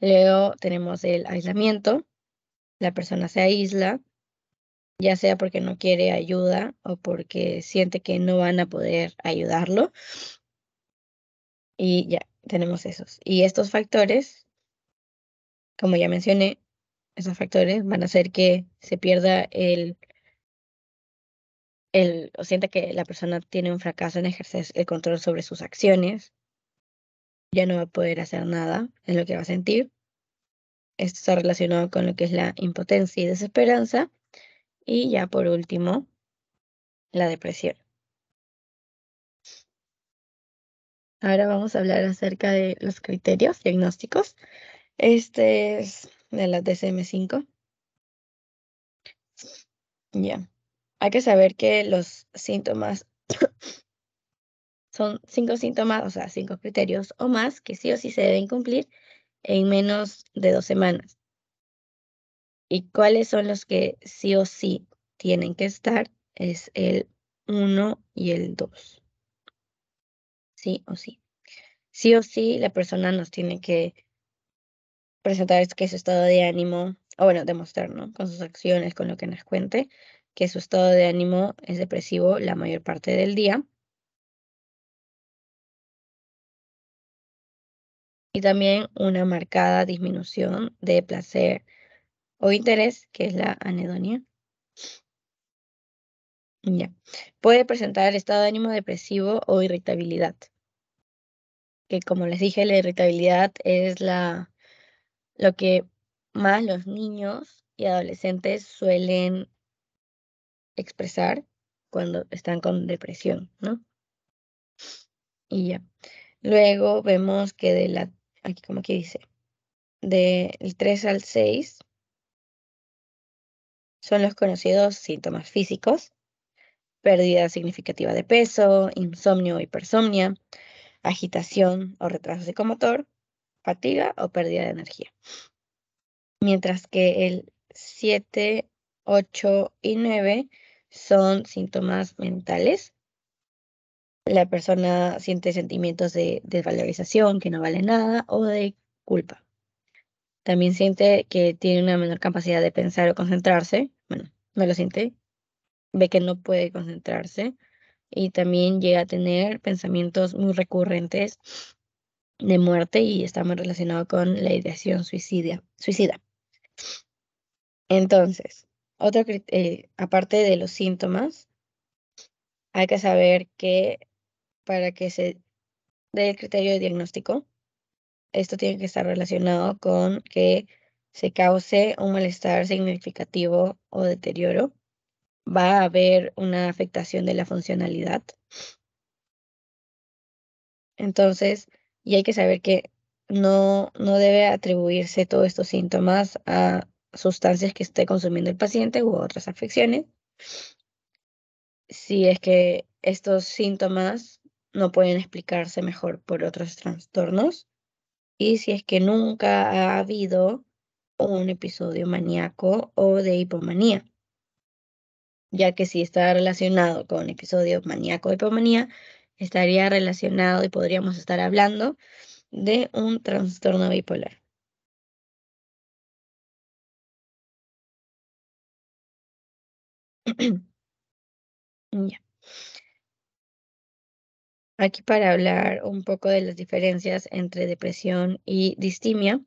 Luego tenemos el aislamiento, la persona se aísla, ya sea porque no quiere ayuda o porque siente que no van a poder ayudarlo y ya, tenemos esos. Y estos factores, como ya mencioné, esos factores van a hacer que se pierda el, el o sienta que la persona tiene un fracaso en ejercer el control sobre sus acciones, ya no va a poder hacer nada en lo que va a sentir. Esto está relacionado con lo que es la impotencia y desesperanza. Y ya por último, la depresión. Ahora vamos a hablar acerca de los criterios diagnósticos. Este es de la DSM-5. Ya. Hay que saber que los síntomas son cinco síntomas, o sea, cinco criterios o más que sí o sí se deben cumplir en menos de dos semanas. ¿Y cuáles son los que sí o sí tienen que estar? Es el 1 y el 2 sí o sí. Sí o sí, la persona nos tiene que presentar que su estado de ánimo, o bueno, demostrar, ¿no? Con sus acciones, con lo que nos cuente, que su estado de ánimo es depresivo la mayor parte del día. Y también una marcada disminución de placer o interés, que es la anedonia. Ya. Puede presentar estado de ánimo depresivo o irritabilidad que como les dije, la irritabilidad es la, lo que más los niños y adolescentes suelen expresar cuando están con depresión, ¿no? Y ya. Luego vemos que de la, aquí como aquí dice, del 3 al 6 son los conocidos síntomas físicos, pérdida significativa de peso, insomnio, hipersomnia, agitación o retraso psicomotor, fatiga o pérdida de energía. Mientras que el 7, 8 y 9 son síntomas mentales. La persona siente sentimientos de desvalorización, que no vale nada, o de culpa. También siente que tiene una menor capacidad de pensar o concentrarse. Bueno, no lo siente. Ve que no puede concentrarse y también llega a tener pensamientos muy recurrentes de muerte y está muy relacionado con la ideación suicida. suicida. Entonces, otro, eh, aparte de los síntomas, hay que saber que para que se dé el criterio de diagnóstico, esto tiene que estar relacionado con que se cause un malestar significativo o deterioro va a haber una afectación de la funcionalidad. Entonces, y hay que saber que no, no debe atribuirse todos estos síntomas a sustancias que esté consumiendo el paciente u otras afecciones. Si es que estos síntomas no pueden explicarse mejor por otros trastornos y si es que nunca ha habido un episodio maníaco o de hipomanía ya que si está relacionado con episodios maníaco hipomanía, estaría relacionado y podríamos estar hablando de un trastorno bipolar. Aquí para hablar un poco de las diferencias entre depresión y distimia,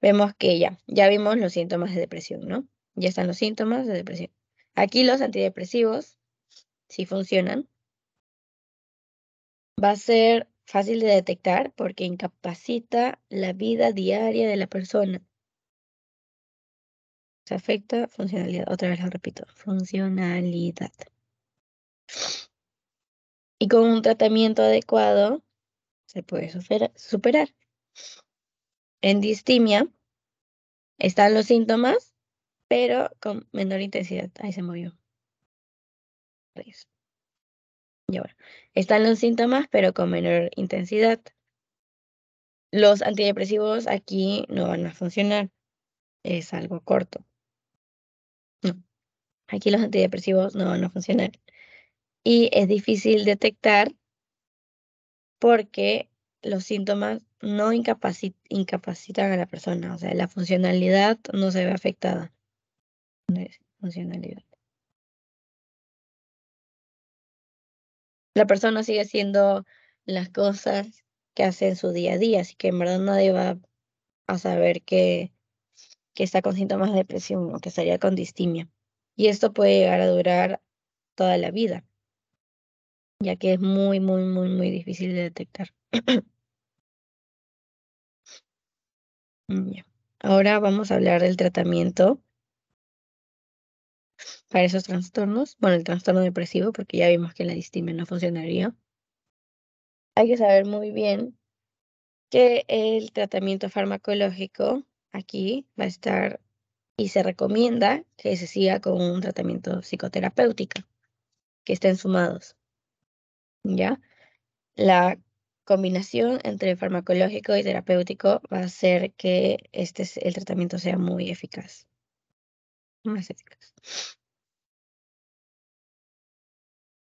vemos que ya, ya vimos los síntomas de depresión, ¿no? Ya están los síntomas de depresión. Aquí los antidepresivos, si funcionan, va a ser fácil de detectar porque incapacita la vida diaria de la persona. Se afecta funcionalidad. Otra vez lo repito, funcionalidad. Y con un tratamiento adecuado se puede superar. En distimia están los síntomas pero con menor intensidad. Ahí se movió. Y ahora, están los síntomas, pero con menor intensidad. Los antidepresivos aquí no van a funcionar. Es algo corto. No. Aquí los antidepresivos no van a funcionar. Y es difícil detectar porque los síntomas no incapacitan a la persona, o sea, la funcionalidad no se ve afectada funcionalidad. La persona sigue haciendo las cosas que hace en su día a día, así que en verdad nadie va a saber que, que está con síntomas de depresión o que estaría con distimia. Y esto puede llegar a durar toda la vida, ya que es muy, muy, muy, muy difícil de detectar. Ahora vamos a hablar del tratamiento para esos trastornos, bueno, el trastorno depresivo, porque ya vimos que la distimia no funcionaría, hay que saber muy bien que el tratamiento farmacológico aquí va a estar y se recomienda que se siga con un tratamiento psicoterapéutico, que estén sumados. ¿Ya? La combinación entre farmacológico y terapéutico va a hacer que este, el tratamiento sea muy eficaz.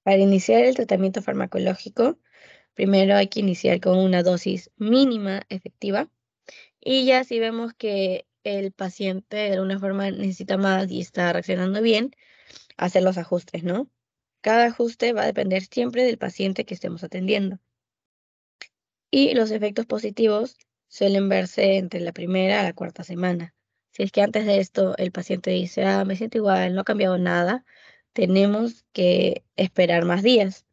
Para iniciar el tratamiento farmacológico, primero hay que iniciar con una dosis mínima efectiva y ya si vemos que el paciente de alguna forma necesita más y está reaccionando bien, hacer los ajustes, ¿no? Cada ajuste va a depender siempre del paciente que estemos atendiendo. Y los efectos positivos suelen verse entre la primera a la cuarta semana. Si es que antes de esto el paciente dice, ah, me siento igual, no ha cambiado nada, tenemos que esperar más días.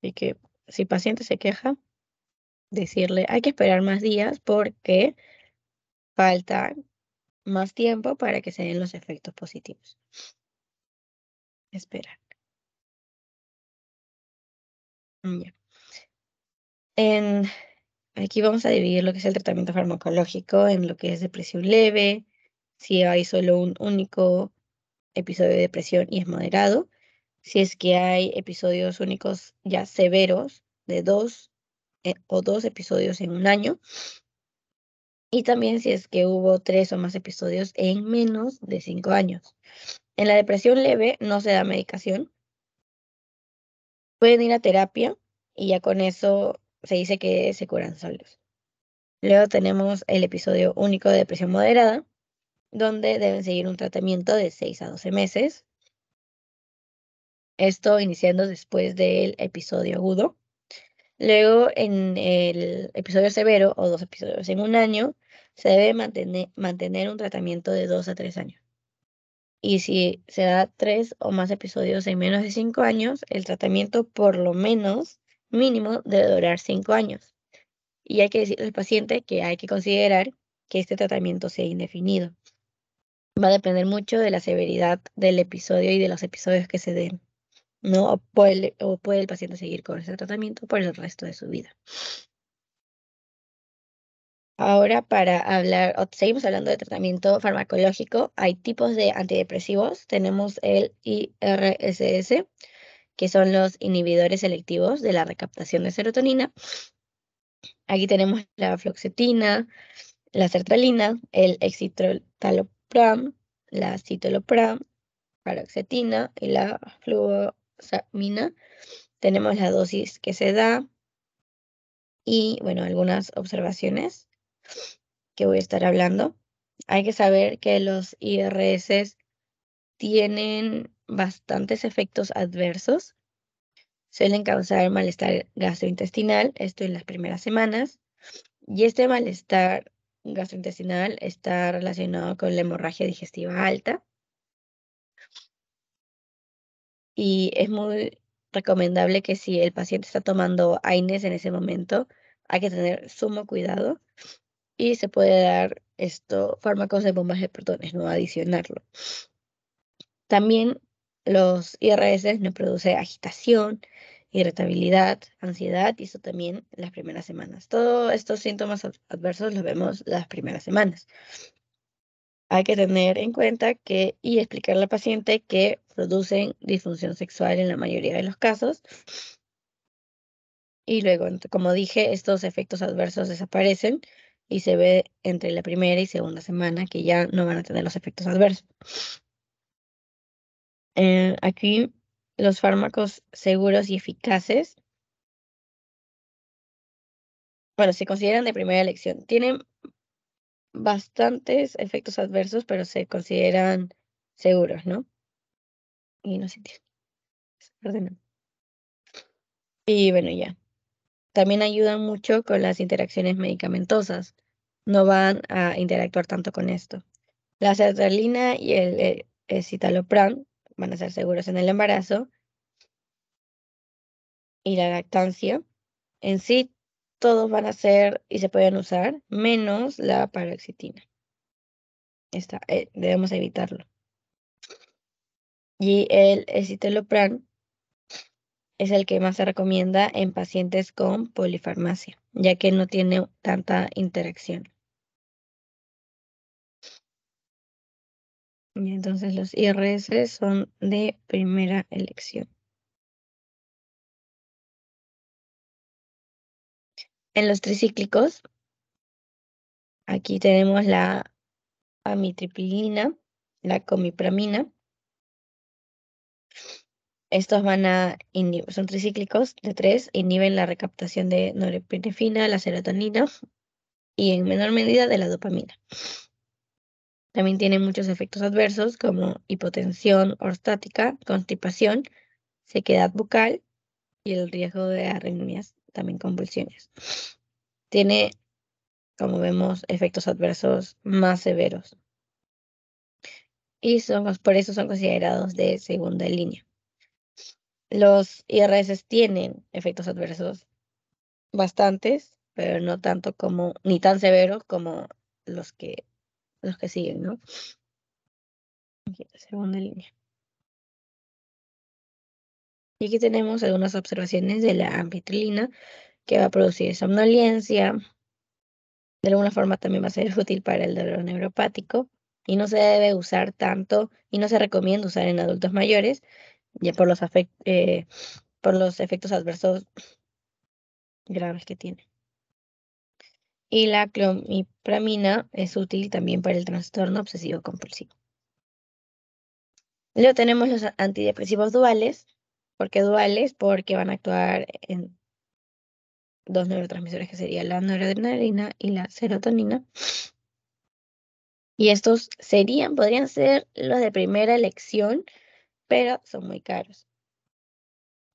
Así que si el paciente se queja, decirle, hay que esperar más días porque falta más tiempo para que se den los efectos positivos. Esperar. Mm, en Aquí vamos a dividir lo que es el tratamiento farmacológico en lo que es depresión leve, si hay solo un único episodio de depresión y es moderado, si es que hay episodios únicos ya severos de dos eh, o dos episodios en un año, y también si es que hubo tres o más episodios en menos de cinco años. En la depresión leve no se da medicación. Pueden ir a terapia y ya con eso se dice que se curan solos. Luego tenemos el episodio único de depresión moderada, donde deben seguir un tratamiento de 6 a 12 meses. Esto iniciando después del episodio agudo. Luego, en el episodio severo o dos episodios en un año, se debe mantener, un tratamiento de 2 a 3 años. Y si se da 3 o más episodios en menos de 5 años, el tratamiento por lo menos mínimo debe durar cinco años. Y hay que decirle al paciente que hay que considerar que este tratamiento sea indefinido. Va a depender mucho de la severidad del episodio y de los episodios que se den. ¿no? puede, o puede el paciente seguir con ese tratamiento por el resto de su vida. Ahora para hablar, seguimos hablando de tratamiento farmacológico, hay tipos de antidepresivos. Tenemos el IRSS, que son los inhibidores selectivos de la recaptación de serotonina. Aquí tenemos la floxetina, la sertralina, el escitalopram, la citolopram, paroxetina y la fluoxamina. Tenemos la dosis que se da y, bueno, algunas observaciones que voy a estar hablando. Hay que saber que los IRS tienen bastantes efectos adversos. Suelen causar malestar gastrointestinal, esto en las primeras semanas. Y este malestar gastrointestinal está relacionado con la hemorragia digestiva alta. Y es muy recomendable que si el paciente está tomando AINES en ese momento, hay que tener sumo cuidado y se puede dar esto fármacos de bombas de protones, no adicionarlo. También los IRS nos produce agitación, irritabilidad, ansiedad y eso también las primeras semanas. Todos estos síntomas adversos los vemos las primeras semanas. Hay que tener en cuenta que y explicarle al paciente que producen disfunción sexual en la mayoría de los casos. Y luego, como dije, estos efectos adversos desaparecen y se ve entre la primera y segunda semana que ya no van a tener los efectos adversos. Eh, aquí los fármacos seguros y eficaces, bueno, se consideran de primera elección. Tienen bastantes efectos adversos, pero se consideran seguros, ¿no? Y no se Y bueno, ya. También ayudan mucho con las interacciones medicamentosas. No van a interactuar tanto con esto. La sertralina y el, el, eh, van a ser seguros en el embarazo y la lactancia. En sí, todos van a ser y se pueden usar, menos la paroxitina. Eh, debemos evitarlo. Y el escitalopram es el que más se recomienda en pacientes con polifarmacia, ya que no tiene tanta interacción. Y entonces los IRS son de primera elección. En los tricíclicos, aquí tenemos la amitriptilina, la comipramina. Estos van a son tricíclicos de tres, inhiben la recaptación de norepinefina, la serotonina y en menor medida de la dopamina. También tiene muchos efectos adversos como hipotensión orstática constipación, sequedad bucal y el riesgo de arritmias, también convulsiones. Tiene, como vemos, efectos adversos más severos. Y son, por eso son considerados de segunda línea. Los IRS tienen efectos adversos bastantes, pero no tanto como, ni tan severos como los que los que siguen, ¿no? Aquí, segunda línea. Y aquí tenemos algunas observaciones de la ampitrilina que va a producir somnolencia. De alguna forma también va a ser útil para el dolor neuropático y no se debe usar tanto y no se recomienda usar en adultos mayores ya por los, eh, por los efectos adversos graves que tiene. Y la clomipramina es útil también para el trastorno obsesivo compulsivo. Luego tenemos los antidepresivos duales. ¿Por qué duales? Porque van a actuar en dos neurotransmisores que serían la noradrenalina y la serotonina. Y estos serían, podrían ser los de primera elección, pero son muy caros.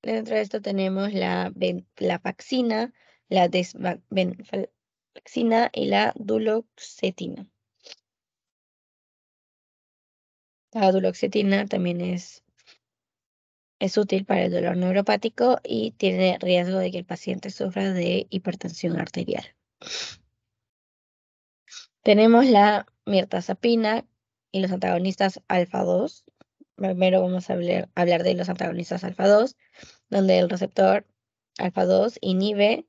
Dentro de esto tenemos la, la vaccina, la desvenfalina y la duloxetina. La duloxetina también es, es útil para el dolor neuropático y tiene riesgo de que el paciente sufra de hipertensión arterial. Tenemos la mirtazapina y los antagonistas alfa 2. Primero vamos a hablar, hablar de los antagonistas alfa 2, donde el receptor alfa 2 inhibe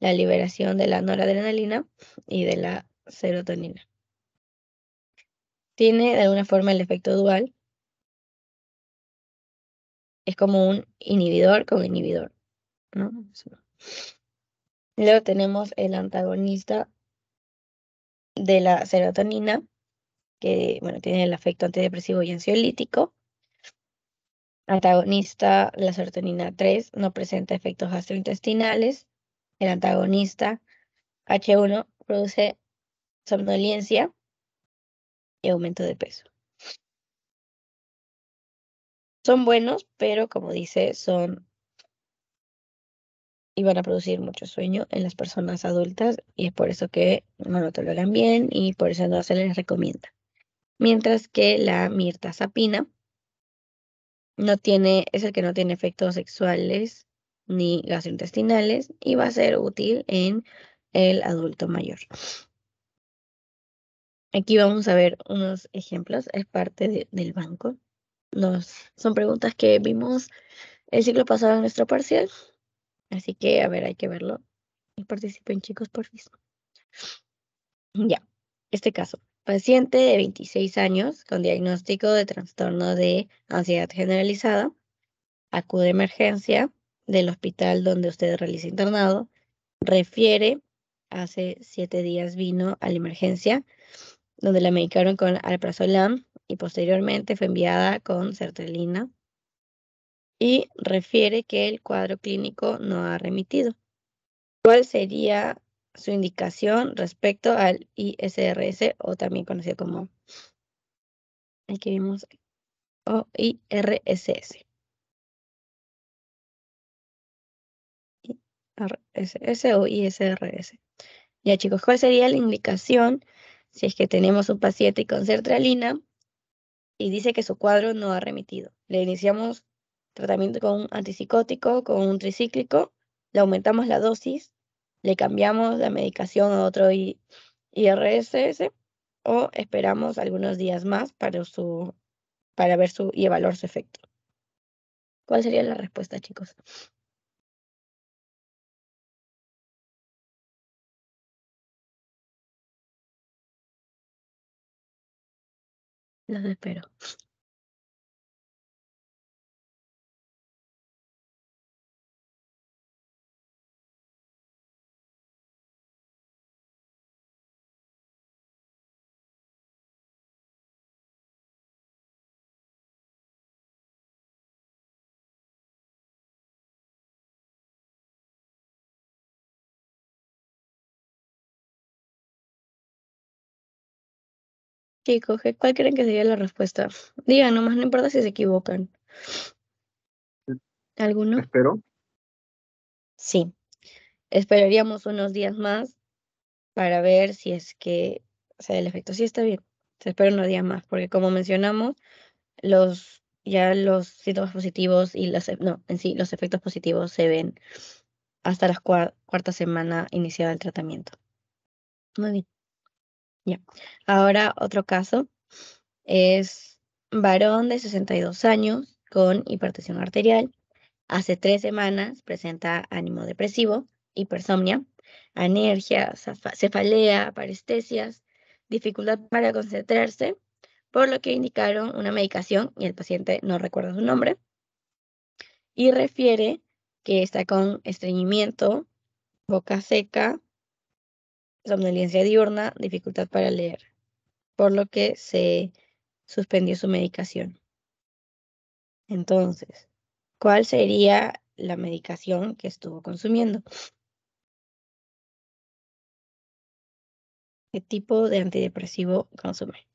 la liberación de la noradrenalina y de la serotonina. Tiene de alguna forma el efecto dual. Es como un inhibidor con inhibidor. Luego tenemos el antagonista de la serotonina, que bueno, tiene el efecto antidepresivo y ansiolítico. Antagonista, la serotonina 3 no presenta efectos gastrointestinales, el antagonista H1 produce somnolencia y aumento de peso. Son buenos, pero como dice, son y van a producir mucho sueño en las personas adultas y es por eso que no lo toleran bien y por eso no se les recomienda. Mientras que la mirtazapina no tiene, es el que no tiene efectos sexuales ni gastrointestinales y va a ser útil en el adulto mayor. Aquí vamos a ver unos ejemplos, es parte del banco. son preguntas que vimos el ciclo pasado en nuestro parcial, así que a ver, hay que verlo. Y participen chicos, por favor. Ya, este caso. Paciente de 26 años con diagnóstico de trastorno de ansiedad generalizada, acude a emergencia, del hospital donde usted realiza internado, refiere, hace siete días vino a la emergencia, donde la medicaron con alprazolam y posteriormente fue enviada con sertralina y refiere que el cuadro clínico no ha remitido. ¿Cuál sería su indicación respecto al ISRS o también conocido como el vimos o RSS o ISRS. Ya chicos, ¿cuál sería la indicación si es que tenemos un paciente con sertralina y dice que su cuadro no ha remitido? Le iniciamos tratamiento con un antipsicótico, con un tricíclico, le aumentamos la dosis, le cambiamos la medicación a otro IRSS o esperamos algunos días más para, su, para ver su, y evaluar su efecto. ¿Cuál sería la respuesta, chicos? Los espero. ¿cuál creen que sería la respuesta? Digan, nomás no importa si se equivocan. ¿Alguno? Espero. Sí. Esperaríamos unos días más para ver si es que, o sea, el efecto sí está bien. Se espera unos días más, porque como mencionamos, los ya los síntomas positivos y las, no, en sí, los efectos positivos se ven hasta la cuarta semana iniciada el tratamiento. Muy bien. Ahora otro caso es varón de 62 años con hipertensión arterial. Hace tres semanas presenta ánimo depresivo, hipersomnia, anergia, cefalea, parestesias, dificultad para concentrarse, por lo que indicaron una medicación y el paciente no recuerda su nombre. Y refiere que está con estreñimiento, boca seca, somnolencia diurna, dificultad para leer, por lo que se suspendió su medicación. Entonces, ¿cuál sería la medicación que estuvo consumiendo? ¿Qué tipo de antidepresivo consume?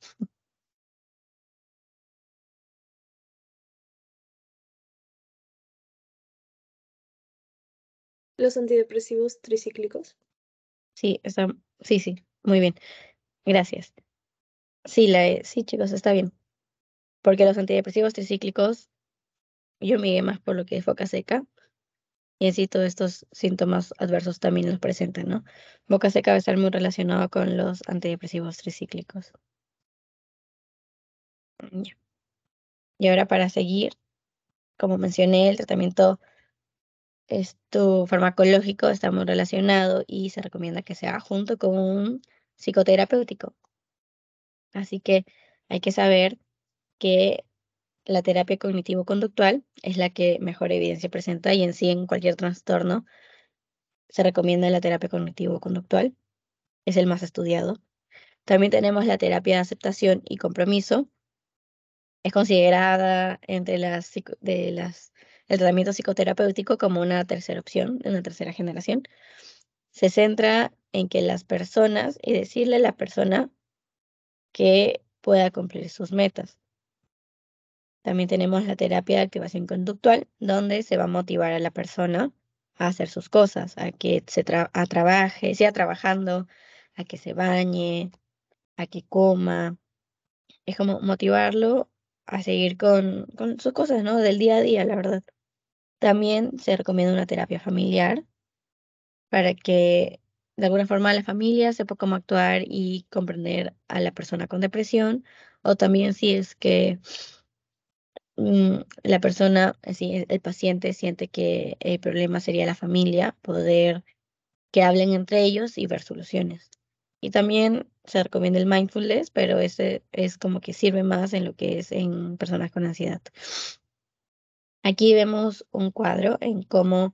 Los antidepresivos tricíclicos. Sí, está, sí, sí, muy bien. Gracias. Sí, la, sí, chicos, está bien. Porque los antidepresivos tricíclicos, yo me más por lo que es boca seca. Y así todos estos síntomas adversos también los presentan, ¿no? Boca seca va a estar muy relacionado con los antidepresivos tricíclicos. Mm, y ahora para seguir, como mencioné, el tratamiento esto farmacológico está muy relacionado y se recomienda que sea junto con un psicoterapéutico. Así que hay que saber que la terapia cognitivo-conductual es la que mejor evidencia presenta y en sí en cualquier trastorno se recomienda la terapia cognitivo-conductual, es el más estudiado. También tenemos la terapia de aceptación y compromiso. Es considerada entre las, de las el tratamiento psicoterapéutico como una tercera opción, una tercera generación. Se centra en que las personas y decirle a la persona que pueda cumplir sus metas. También tenemos la terapia de activación conductual, donde se va a motivar a la persona a hacer sus cosas, a que se trabaje, sea trabajando, a que se bañe, a que coma. Es como motivarlo a seguir con sus cosas, ¿no? Del día a día, la verdad. También se recomienda una terapia familiar para que de alguna forma la familia sepa cómo actuar y comprender a la persona con depresión o también si es que mm, la persona, si e, el paciente siente que el problema sería la familia, poder que hablen entre ellos y ver soluciones. Y también se recomienda el mindfulness, pero ese es como que sirve más en lo que es en personas con ansiedad. Aquí vemos un cuadro en cómo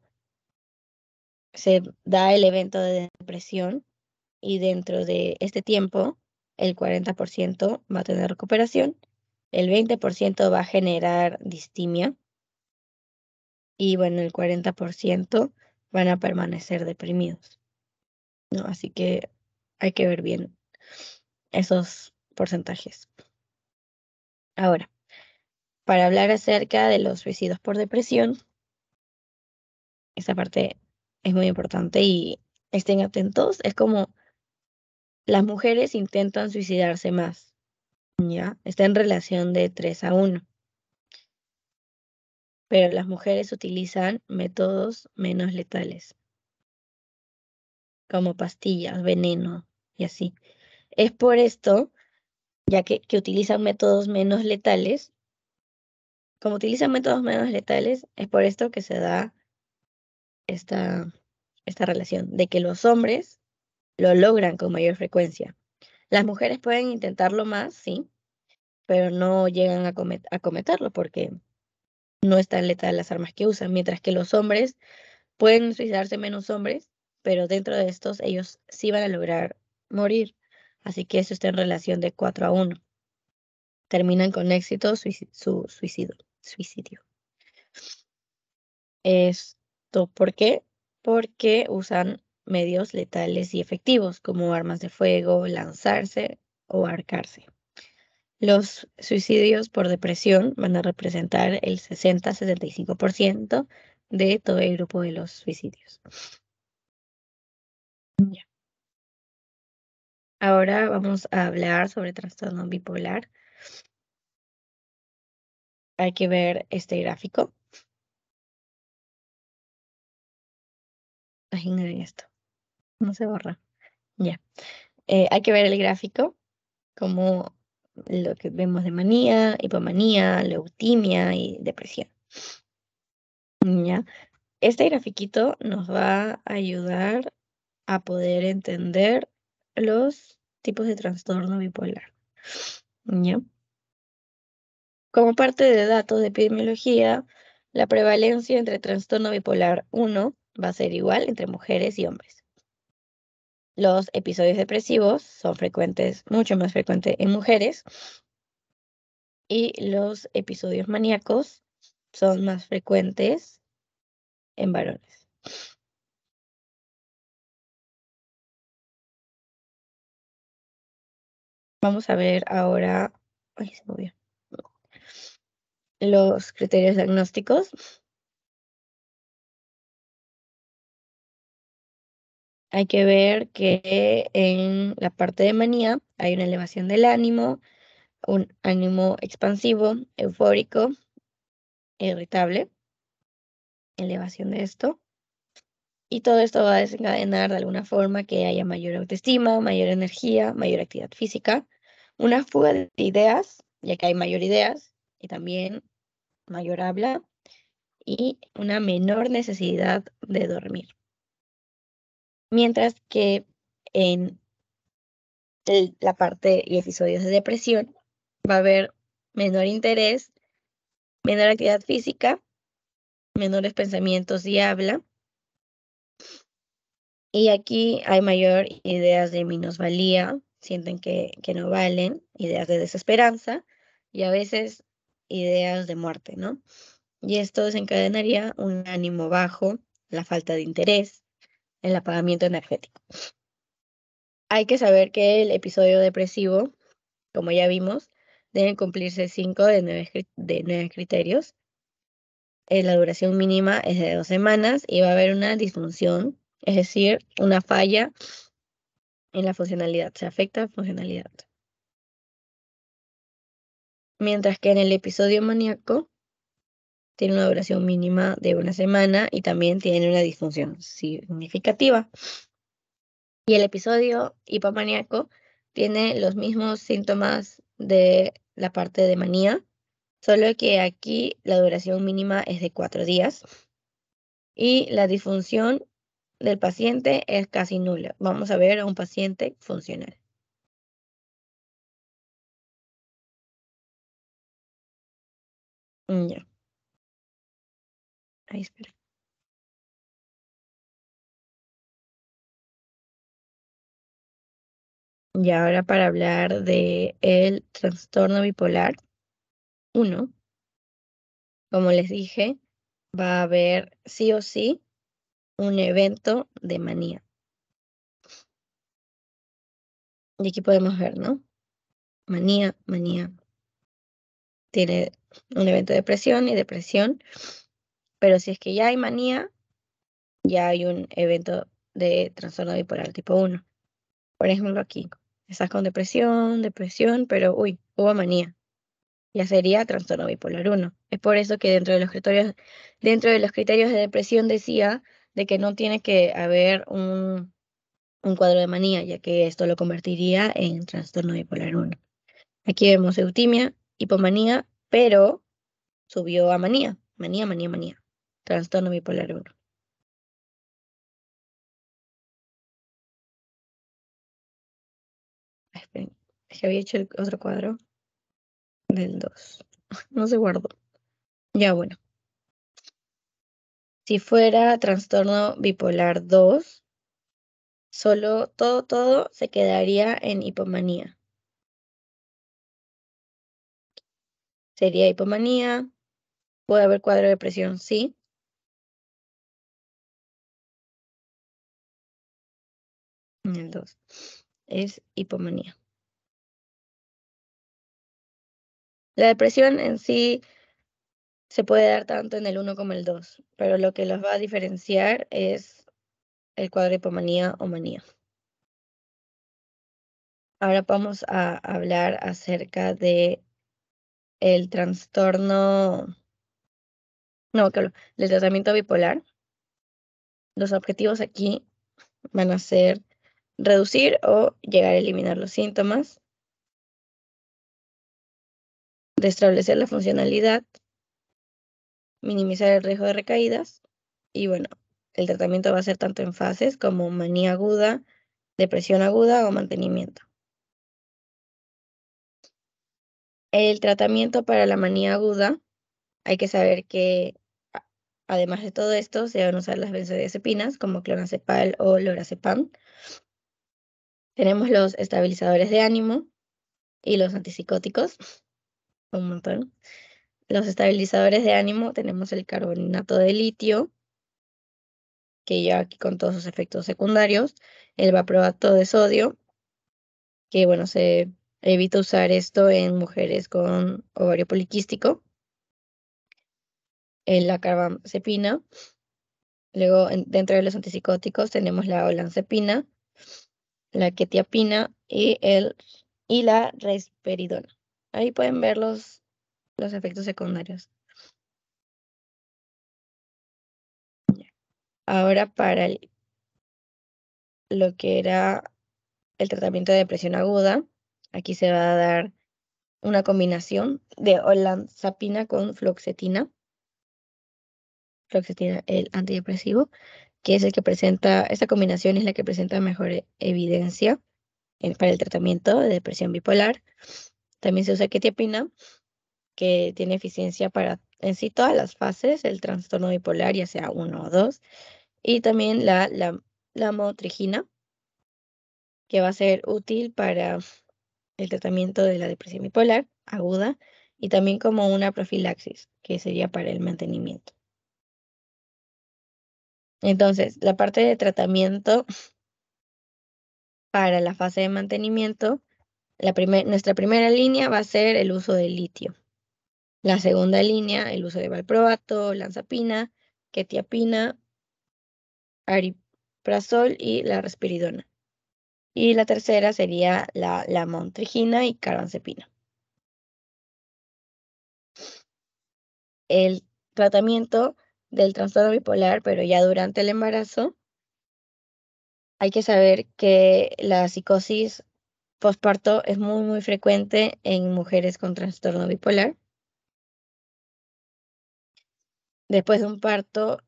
se da el evento de depresión y dentro de este tiempo el 40% va a tener recuperación, el 20% va a generar distimia y bueno, el 40% van a permanecer deprimidos. Así que hay que ver bien esos porcentajes. Ahora, para hablar acerca de los suicidios por depresión. Esa parte es muy importante y estén atentos. Es como las mujeres intentan suicidarse más. ¿ya? Está en relación de 3 a 1. Pero las mujeres utilizan métodos menos letales, como pastillas, veneno y así. Es por esto, ya que utilizan métodos menos letales, como utilizan métodos menos letales, es por esto que se da esta, esta relación, de que los hombres lo logran con mayor frecuencia. Las mujeres pueden intentarlo más, sí, pero no llegan a, a cometerlo porque no están letales las armas que usan, mientras que los hombres pueden suicidarse menos hombres, pero dentro de estos ellos sí van a lograr morir. Así que eso está en relación de 4 a 1. Terminan con éxito su suicidio suicidio. Esto, ¿por qué? Porque usan medios letales y efectivos como armas de fuego, lanzarse o arcarse. Los suicidios por depresión van a representar el 60-65% de todo el grupo de los suicidios. Ahora vamos a hablar sobre trastorno bipolar hay que ver este gráfico. Imagínate esto. No se borra. Ya. Eh, hay que ver el gráfico, como lo que vemos de manía, hipomanía, leutimia y depresión. ¿Ya? Este grafiquito nos va a ayudar a poder entender los tipos de trastorno bipolar. ¿Ya? Como parte de datos de epidemiología, la prevalencia entre trastorno bipolar 1 va a ser igual entre mujeres y hombres. Los episodios depresivos son frecuentes, mucho más frecuentes en mujeres, y los episodios maníacos son más frecuentes en varones. Vamos a ver ahora. Ay, se los criterios diagnósticos. Hay que ver que en la parte de manía hay una elevación del ánimo, un ánimo expansivo, eufórico, irritable, elevación de esto. Y todo esto va a desencadenar de alguna forma que haya mayor autoestima, mayor energía, mayor actividad física, una fuga de ideas, ya que hay mayor ideas, y también mayor habla y una menor necesidad de dormir. Mientras que en la parte y episodios de depresión va a haber menor interés, menor actividad física, menores pensamientos y habla. Y aquí hay mayor ideas de minusvalía, sienten que, que no valen, ideas de desesperanza y a veces ideas de muerte, ¿no? Y esto desencadenaría un ánimo bajo, la falta de interés, el apagamiento energético. Hay que saber que el episodio depresivo, como ya vimos, deben cumplirse cinco de de nueve criterios. Eh, la duración mínima es de dos semanas y va a haber una disfunción, es decir, una falla en la funcionalidad, se afecta la funcionalidad mientras que en el episodio maníaco tiene una duración mínima de una semana y también tiene una disfunción significativa. Y el episodio hipomaníaco tiene los mismos síntomas de la parte de manía, solo que aquí la duración mínima es de cuatro días y la disfunción del paciente es casi nula. Vamos a ver a un paciente funcional. Mm, ya. Ahí espera. Y ahora para hablar de el trastorno bipolar 1, como les dije, va a haber sí o sí un evento de manía. Y aquí podemos ver, ¿no? Manía, manía. Tiene un evento de depresión y depresión. Pero si es que ya hay manía, ya hay un evento de trastorno bipolar tipo 1. Por ejemplo, aquí estás con depresión, depresión, pero uy, hubo manía. Ya sería trastorno bipolar 1. Es por eso que dentro de los criterios, dentro de los criterios de depresión decía de que no tiene que haber un, un cuadro de manía, ya que esto lo convertiría en trastorno bipolar 1. Aquí vemos eutimia, hipomanía pero subió a manía, manía, manía, manía, trastorno bipolar 1. Es que había hecho el otro cuadro del 2. No se guardó. Ya bueno. Si fuera trastorno bipolar 2, solo todo, todo se quedaría en hipomanía. sería hipomanía, puede haber cuadro de depresión? sí. El 2 es hipomanía. La depresión en sí se puede dar tanto en el 1 como el 2, pero lo que los va a diferenciar es el cuadro de hipomanía o manía. Ahora vamos a hablar acerca de el trastorno, no, el tratamiento bipolar, los objetivos aquí van a ser reducir o llegar a eliminar los síntomas, restablecer la funcionalidad, minimizar el riesgo de recaídas y bueno, el tratamiento va a ser tanto en fases como manía aguda, depresión aguda o mantenimiento. El tratamiento para la manía aguda, hay que saber que además de todo esto se van a usar las benzodiazepinas como clonazepal o lorazepam. Tenemos los estabilizadores de ánimo y los antipsicóticos, un montón. Los estabilizadores de ánimo tenemos el carbonato de litio, que ya aquí con todos sus efectos secundarios, el vaporato de sodio, que bueno, se Evito usar esto en mujeres con ovario poliquístico. la carbamazepina. Luego, dentro de los antipsicóticos, tenemos la olancepina, la ketiapina y, el, y la resperidona. Ahí pueden ver los, los efectos secundarios. Ahora para lo que era el tratamiento de depresión aguda, Aquí se va a dar una combinación de olanzapina con floxetina. Floxetina, el antidepresivo, que es el que presenta, esta combinación es la que presenta mejor e-, evidencia para el tratamiento de depresión bipolar. También se usa ketiapina, que tiene eficiencia para en sí todas las fases el trastorno bipolar, ya sea uno o dos. Y también la, la, que va a ser útil para el tratamiento de la depresión bipolar aguda y también como una profilaxis, que sería para el mantenimiento. Entonces, la parte de tratamiento para la fase de mantenimiento, nuestra primera línea va a ser el uso de litio. La segunda línea, el uso de valproato, lanzapina, quetiapina, ariprazol y la respiridona. Y la tercera sería la, la y carbamazepina. El tratamiento del trastorno bipolar, pero ya durante el embarazo, hay que saber que la psicosis postparto es muy, muy frecuente en mujeres con trastorno bipolar. Después de un parto,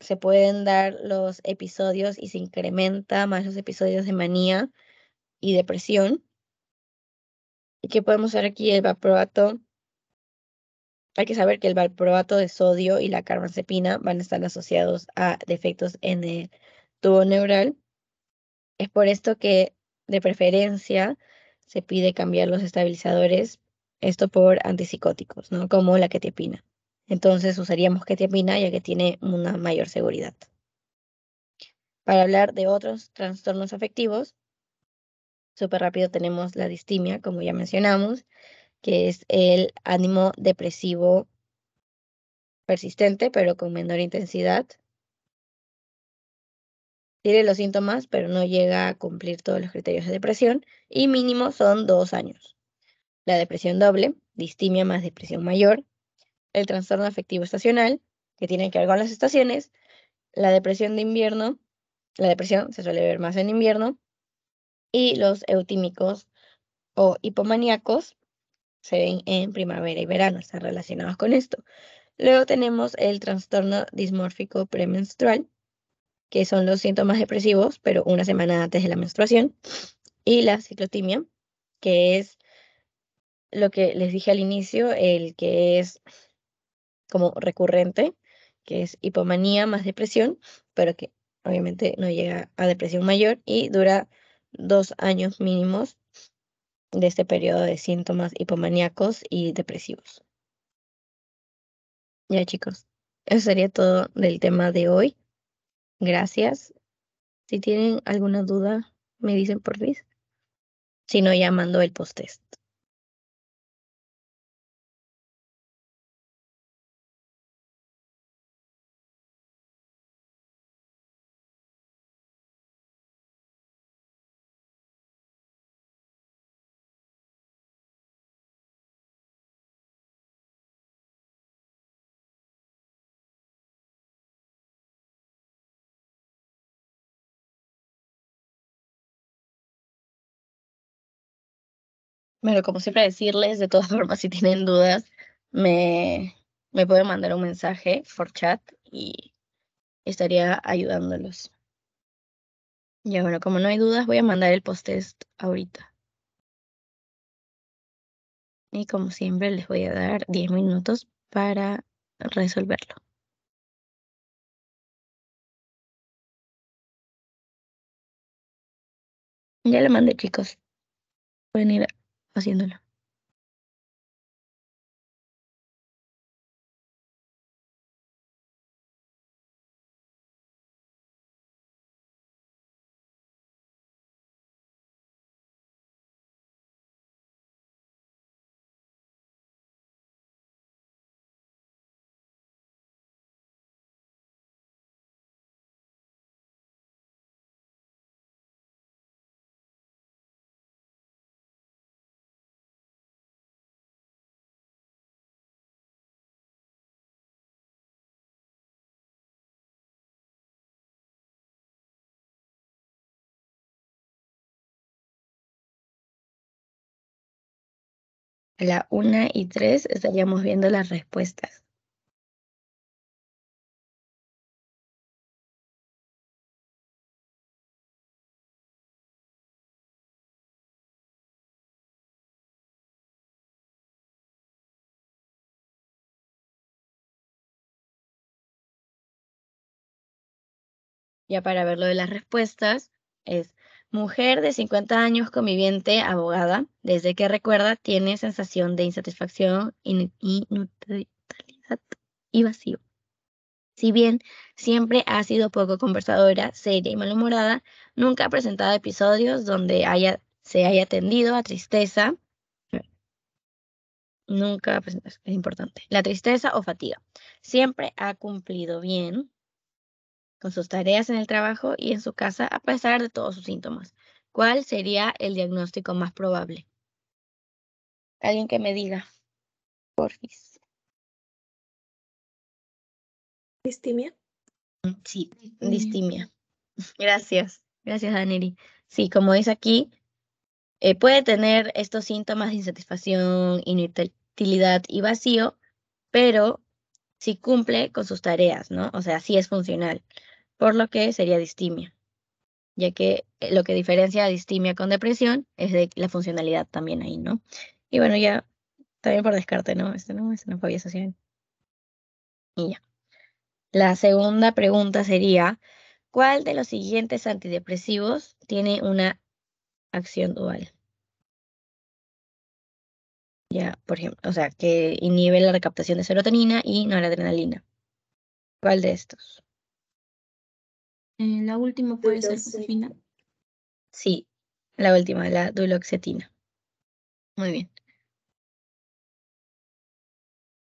se pueden dar los episodios y se incrementa más los episodios de manía y depresión. Y que podemos ver aquí el valproato. Hay que saber que el valproato de sodio y la carbamazepina van a estar asociados a defectos en el tubo neural. Es por esto que de preferencia se pide cambiar los estabilizadores, esto por antipsicóticos, ¿no? Como la ketipina. Entonces usaríamos termina ya que tiene una mayor seguridad. Para hablar de otros trastornos afectivos, súper rápido tenemos la distimia, como ya mencionamos, que es el ánimo depresivo persistente, pero con menor intensidad. Tiene los síntomas, pero no llega a cumplir todos los criterios de depresión y mínimo son dos años. La depresión doble, distimia más depresión mayor, el trastorno afectivo estacional, que tiene que ver con las estaciones, la depresión de invierno, la depresión se suele ver más en invierno, y los eutímicos o hipomaníacos se ven en primavera y verano, están relacionados con esto. Luego tenemos el trastorno dismórfico premenstrual, que son los síntomas depresivos, pero una semana antes de la menstruación, y la ciclotimia, que es lo que les dije al inicio, el que es como recurrente, que es hipomanía más depresión, pero que obviamente no llega a depresión mayor y dura dos años mínimos de este periodo de síntomas hipomaníacos y depresivos. Ya chicos, eso sería todo del tema de hoy. Gracias. Si tienen alguna duda, me dicen por Luis Si no, ya mando el post-test. Bueno, como siempre decirles, de todas formas, si tienen dudas, me, me pueden mandar un mensaje por chat y estaría ayudándolos. Ya bueno, como no hay dudas, voy a mandar el post-test ahorita. Y como siempre, les voy a dar 10 minutos para resolverlo. Ya lo mandé, chicos. Pueden ir haciéndolo. A la 1 y 3 estaríamos viendo las respuestas. Ya para ver lo de las respuestas, es Mujer de 50 años, conviviente, abogada, desde que recuerda tiene sensación de insatisfacción, inutilidad y vacío. Si bien siempre ha sido poco conversadora, seria y malhumorada, nunca ha presentado episodios donde haya, se haya atendido a tristeza. Nunca es importante. La tristeza o fatiga. Siempre ha cumplido bien con sus tareas en el trabajo y en su casa a pesar de todos sus síntomas. ¿Cuál sería el diagnóstico más probable? Alguien que me diga, porfis. ¿Distimia? Mm, sí, distimia. Gracias, gracias, Daneri. Sí, como es aquí, eh, puede tener estos síntomas de insatisfacción, inutilidad y vacío, pero si sí cumple con sus tareas, ¿no? O sea, sí es funcional por lo que sería distimia, ya que eh, lo que diferencia a distimia con depresión es la funcionalidad también ahí, ¿no? Y bueno, ya también por descarte, ¿no? Este no, es no fue Y ya. La segunda pregunta sería, ¿cuál de los siguientes antidepresivos tiene una acción dual? Ya, por ejemplo, o sea, que inhibe la recaptación de serotonina y no adrenalina. ¿Cuál de estos? Eh, la última puede ser ser Josefina. Sí, la última, la duloxetina. Muy bien.